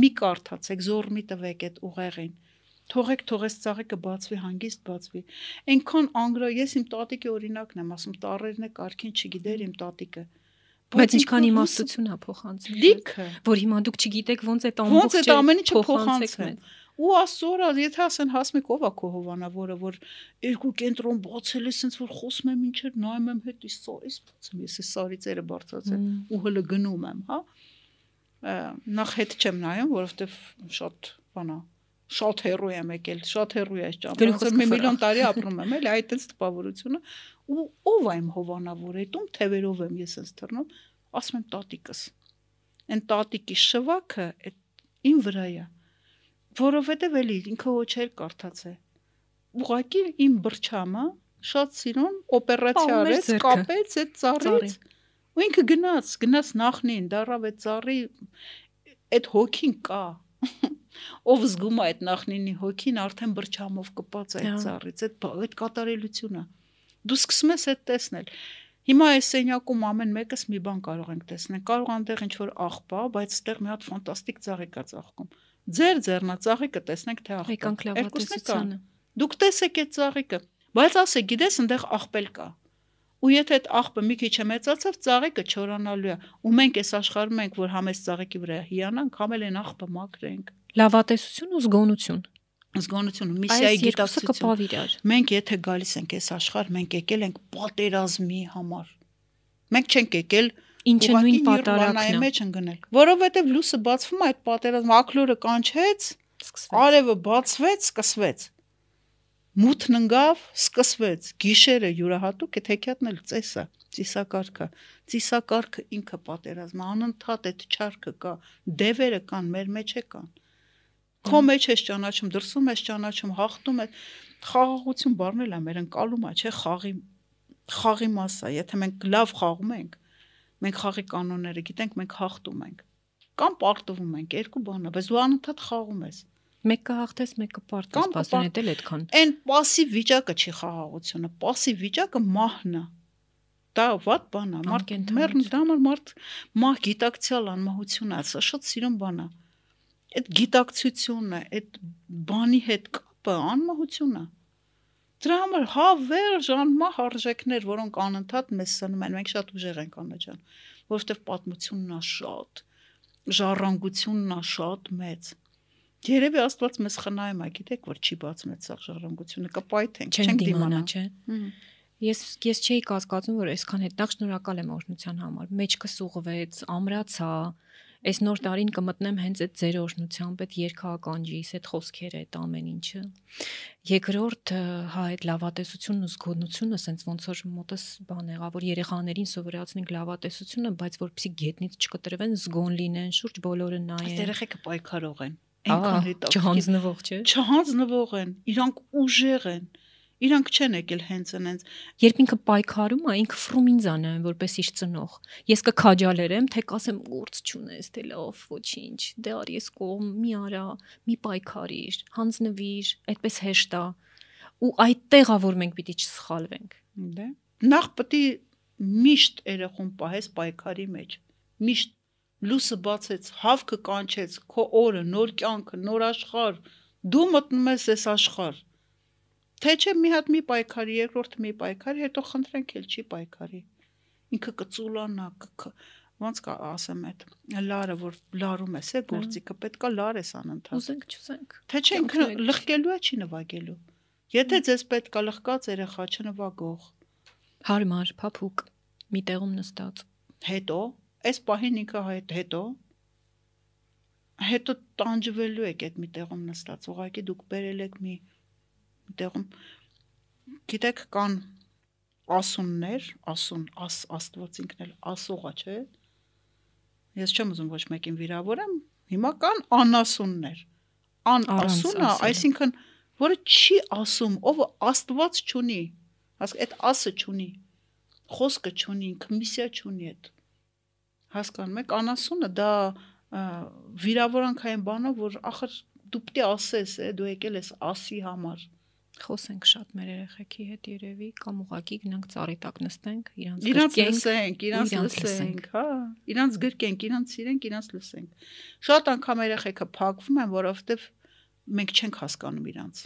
Մի կարդացեք, զորմի տվեք այդ ուղեղին թողեք թողես ծաղիկը բացվի հանգիստ բացվի այնքան անգրա ես իմ տատիկի օրինակն եմ ասում տարերն է կարքին չգիտեր իմ տատիկը Բայց ինչքան իմաստություն է փոխանցել։ Լիքը, որ հիմա դուք չգիտեք ոնց է ամբողջ Ոնց է ամեն ինչը փոխանցել։ Ու ասորա, եթե ասեն հասմիկ ով է քո հովանավորը, որ երկու կենտրոն բացել է, ասենց որ խոսում եմ ինչեր, նայում եմ հետ իսա, իս փոցում ես էս սարիծերը բարձացել ու հələ գնում եմ, հա։ Նախ հետ չեմ նայում, որովհետև շատ բանա շատ հեռու եմ եկել, շատ հեռու ես ճամփանել։ Մի միլիոն տարի ապրում եմ, էլի այդ էս տպավորությունը ու ով այմ հովանավոր էտում թևերով եմ ես էս թռնում, ասում եմ տատիկս։ Այն տատիկի շվաքը այդ ին վրա է, որովհետև էլի ինքը ոչեր կարդացել։ Ուղղակի իմ բրչամը շատ սիրուն օպերացիա արեց, կապեց այդ ծառից։ Ու ինքը գնաց, գնաց նախնին, դարավ այդ ծառի այդ հոգին կա ով զգում է այդ նախնինի հոգին արդեն բրչամով կպած է այդ ծառից այդ այդ կատարելությունը դու սկսում ես այդ տեսնել Հիմա այս սենյակում ամեն մեկս մի բան կարող ենք տեսնել։ Կարող անտեղ ինչ որ աղբա, բայց այդտեղ մի հատ ֆանտաստիկ ծաղիկ է ծաղկում։ Ձեր ձեռնածաղիկը տեսնենք թե աղբա։ Երկուսնականը։ Դուք տեսեք այդ ծաղիկը, բայց ասե գիտես այնտեղ աղբել կա։ Ու եթե այդ աղբը մի քիչ է մեծացավ, ծաղիկը չորանալու է։ Ու մենք այս աշխարհում ենք, որ համես ծաղիկի վրա հիանանք, համել են աղբը մաքրենք լավատեսություն ու զգոնություն զգոնություն միսիայի գիտակցությունը կպավ իրար մենք եթե գալիս ենք այս աշխարհ մենք եկել ենք պատերազմի համար մենք չենք եկել ինչը նույն պատարակն է մեջ ընկնել որովհետև լույսը բացվում է այդ պատերազմը ակլորը կանչեց սկսվեց արևը բացվեց սկսվեց մութն ընկավ սկսվեց գիշերը յուրահատուկ այդ հեքիաթն էլ ծեսա ծիսակարգը ծիսակարգը ինքը պատերազմը անընդհատ այդ չարքը կա դևերը կան մեր մեջ է կան Քո մեջ ես ճանաչում, դրսում ես ճանաչում, հաղթում ես։ Խաղաղություն բառնել է մեր ընկալում է, չէ, խաղի խաղի մաս է։ Եթե մենք լավ խաղում ենք, մենք խաղի կանոնները գիտենք, մենք հաղթում ենք կամ պարտվում ենք երկու բանը, բայց դու անընդհատ խաղում ես։ Մեկը հաղթես, մեկը պարտես, պասին էլ այդքան։ Այն пассив վիճակը չի խաղաղությունը, пассив վիճակը մահն է։ Դա ված բան է, մարդ մեռն դա մարդ մահ գիտակցիալ անմահություն է, սա շատ սիրուն բան է։ Ա այդ գիտակցությունը, այդ բանի հետ կապը անմահությունն է։ Դրա համար հավեր ժանմահ արժեքներ, որոնք անընդհատ մեզ սնում են, մենք շատ ուժեղ ենք անջան, որովհետև պատմությունն է շատ, ժառանգությունն է շատ մեծ։ Երևի Աստված մեզ խնայում է, գիտեք, որ չի բացմեց սա ժառանգությունը, կպայթենք, չենք դիմանա, չէ։ Ես ես չէի կասկածում, որ այսքան հետնակ շնորհակալ եմ օրհնության համար։ Մեջքս ուղղվեց, ամրացա, այս նոր տարին կմտնեմ հենց այդ ձեր օրնությամբ, այդ երկհականջիս, այդ խոսքերը, այդ ամեն ինչը։ Երկրորդ հա այդ լավատեսությունն ու զգոնությունը, ասենց ոնց որ մոտս բան եղա, որ երեխաներին սովորացնենք լավատեսությունը, բայց որպեսի գետնից չկտրվեն, զգոն լինեն, շուրջ բոլորը նայեն։ Այդ երեխեքը պայքարող են։ Այնքան հետաքրքիր չհանձնվող չէ։ Չհանձնվող են, իրանք ուժեղ են։ Ա, Իրանք չեն եկել հենց այնց։ Երբ ինքը պայքարում է, ինքը ֆրումինզան է, որպես իր ծնող։ Ես կքաջալերեմ, թե կասեմ գործ չունես, դե լավ, ոչինչ, դե արի ես կողմ, մի արա, մի պայքարիր, հանձնվիր, այդպես հեշտ է։ Ու այդտեղ է որ մենք պիտի չսխալվենք։ Դե։ Նախ պիտի միշտ երախոմ պահես պայքարի մեջ։ Միշտ լուսը բացեց, հավքը կանչեց, քո օրը, նոր կյանքը, նոր աշխարհ։ Դու մտնում ես այս աշխարհ Թե չէ մի հատ մի պայքարի, երկրորդը մի պայքար, հետո խնդրենք էլ չի պայքարի։ Ինքը կծուլանա, կք ոնց կա ասեմ այդ լարը որ լարում ես է հա։ գործիքը պետքա լարես անընդհատ ուզենք չուզենք թե չէ ինքը լղկելու է չի նվագելու եթե ձեզ պետքա լղկած երեխա չնվագող հարմար փափուկ մի տեղում նստած հետո այս պահին ինքը հետո հետո տանջվելու եք այդ մի տեղում նստած ուղղակի դուք բերել եք մի տեղում գիտեք կան ասուններ, ասուն, աս Աստված ինքն էլ ասողա, չէ՞։ Ես չեմ ուզում ոչ մեկին վիրավորեմ, հիմա կան անասուններ։ Անասունը, այսինքն, որը չի ասում, ով Աստված չունի, հասկ այդ ասը չունի։ Խոսքը չունի, ինքը միսիա չունի այդ։ Հասկանում եք, անասունը դա վիրավորանքային բանով, որ ախր դու պետք է ասես, դու եկել ես ասի համար։ Ա, խոսենք շատ մեր երեխեքի հետ երևի կամ ուղակի գնանք ծառի տակ նստենք, իրանց լսենք, իրանց լսենք, հա, իրանց գրկենք, իրանց սիրենք, իրանց լսենք։ Շատ անգամ երեխեքը փակվում են, որովհետև մենք չենք հասկանում իրանց։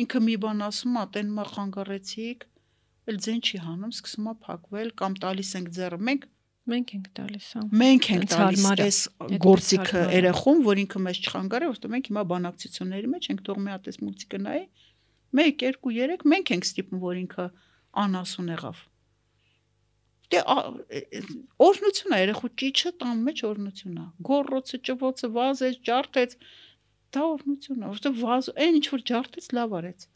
Ինքը մի բան ասում է, տեն մա խանգարեցիք, էլ ձեն չի հանում, սկսում է փակվել կամ տալիս ենք ձեռը։ Մենք մենք ենք տալիս, հա։ Մենք ենք տալիս այս գործիքը երախում, որ ինքը մեզ չխանգարի, որովհետև մենք հիմա բանակցությունների մեջ ենք, թող մի հատ էս մուլտիկը նայի, 1 2 3 մենք ենք ստիպում որ ինքը անասուն եղավ դե օրնություն է երեխու ճիճը տան մեջ օրնություն է գորրոցը ճվոցը վազեց ջարդեց դա օրնություն է որտեղ վազ այն ինչ որ ջարդեց լավ արեց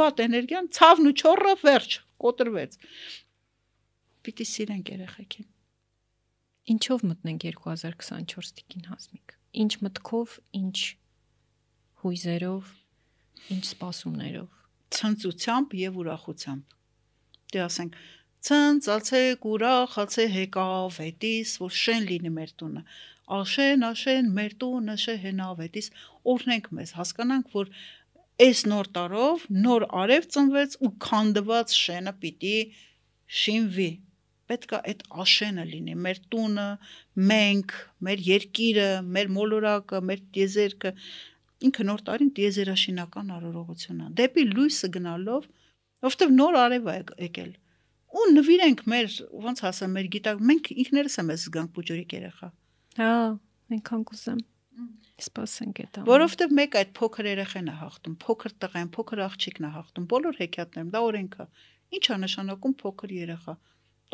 վատ էներգիան ցավն ու չորը վերջ կոտրվեց պիտի սիրենք երեխեքին ինչով մտնենք 2024 տիկին հասմիկ ինչ մտքով ինչ հույզերով Ինչ սպասումներով։ Ցնծությամբ եւ ուրախությամբ։ Դե ասենք ցնծացեք ուրախացե հեկավ հետիս, որ շեն լինի մեր տունը։ Աշեն, աշեն, մեր տունը շեհնավ հետիս։ Օրհնենք մեզ, հասկանանք, որ այս նոր տարով նոր արև ծնվեց ու քանդված շենը պիտի շինվի պետք է այդ աշենը լինի մեր տունը, մենք, մեր երկիրը, մեր մոլորակը, մեր տիեզերքը, ինքը նոր տարին դիեզերաշինական արարողությունն է դեպի լույսը գնալով ովտեւ նոր արև է եկել ու նվիրենք մեր ոնց ասեմ մեր գիտակ մենք ինքներս եմ ես զգանք փոճորիկ երեխա հա մենք հանգուսեմ սպասենք այդ ամենը որովհետև մեկ այդ փոքր երեխան է հաղթում փոքր տղան փոքր աղջիկն է հաղթում բոլոր հեքիաթներն դա օրենքա ի՞նչ է նշանակում փոքր երեխա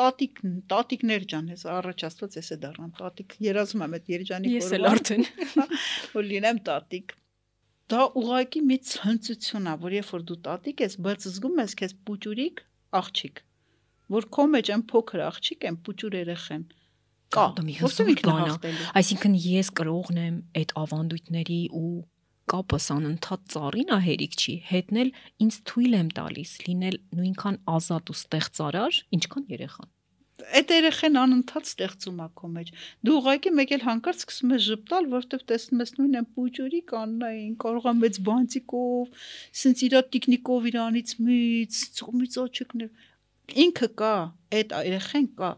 տատիկ տատիկներ ջան ես առաջ աստված էս է դառնամ տատիկ երազում եմ այդ երջանիկ օրը ես էլ արդեն [LAUGHS] հա, որ լինեմ տատիկ դա ուղակի մի ցնծություն է, որ երբ որ դու տատիկ ես, բայց զգում ես քեզ փուճուրիկ աղջիկ, որ քո մեջ այն փոքր աղջիկ են, փուճուր երեխեն։ են, կա որտեղ ինքնահաղթել այսինքն ես կրողն եմ այդ ավանդույթների ու կապս անընդհատ ծառին ա հերիք չի հետնել ինձ թույլ եմ տալիս լինել նույնքան ազատ ու ստեղծարար ինչքան երեխան այդ երեխեն անընդհատ ստեղծում է քո մեջ։ Դու ուղղակի մեկ էլ հանկարծ սկսում ես ճպտալ, որովհետև տեսնում ես նույն այն պուճուրի կաննային, կարող է մեծ բանտիկով, սենց իր տեխնիկով իրանից միից, ծոմից աչքներ ինքը կա, այդ երեխեն կա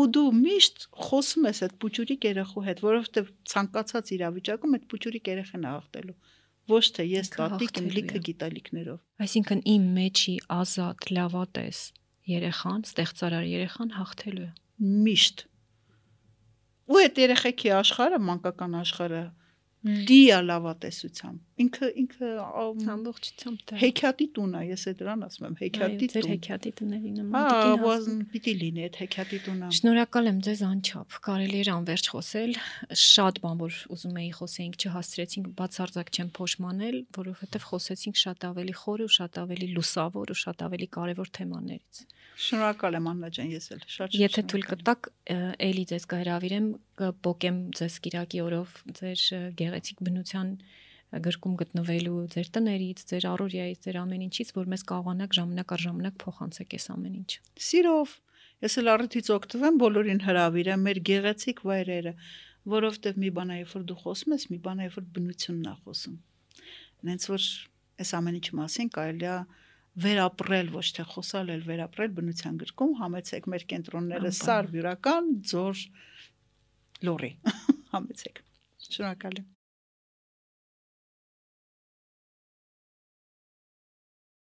ու դու միշտ խոսում ես այդ պուճուրիկ երեխու հետ, որովհետև ցանկացած իրավիճակում այդ պուճուրիկ երեխան է աղտելու ոչ թե ես տատիկ եմ լիքը գիտալիքներով։ Այսինքն իմ մեջի ազատ լավատես երեխան, ստեղծարար երեխան հաղթելու է։ Միշտ։ Ու այդ երեխեքի աշխարհը, մանկական աշխարհը լի է լավատեսությամբ։ Ինքը ինքը ամբողջությամբ դա։ Հեքիաթի տուն է, ես է դրան ասում եմ, հեքիաթի տուն։ Ձեր հեքիաթի տների նման հա, դիկին ասում։ Հա, ոզն պիտի լինի այդ հեքիաթի տունը։ Շնորհակալ եմ ձեզ անչափ։ Կարելի էր անverջ խոսել, շատ բան որ ուզում էի խոսեինք, չհասցրեցինք, բացարձակ չեմ փոշմանել, որովհետև խոսեցինք շատ ավելի խոր ու շատ ավելի լուսավոր ու շատ ավելի կարևոր թեմաներից։ Շնորհակալ եմ Աննա ջան, ես էլ շատ շատ։ Եթե թույլ կտաք, էլի ձեզ կհրավիրեմ կբոկեմ ձեզ Կիրակի օրով ձեր գեղեցիկ բնության գրկում գտնվելու ձեր տներից, ձեր առօրյայից, ձեր ամեն ինչից, որ մեզ կարողանաք ժամանակ առ ժամանակ փոխանցեք այս ամեն ինչ։ Սիրով ես էլ առիթից օգտվեմ բոլորին հրավիրեմ մեր գեղեցիկ վայրերը, որովհետև մի բան է, երբ որ դու խոսում ես, մի բան է, երբ որ բնությունն է խոսում։ Նենց որ այս ամեն ինչի մասին կարելի է վերապրել, ոչ թե խոսալ, այլ վերապրել բնության գրկում, համեցեք մեր կենտրոնները սար բյուրական, ձոր լորի։ [LAUGHS] Համեցեք։ Շնորհակալ եմ։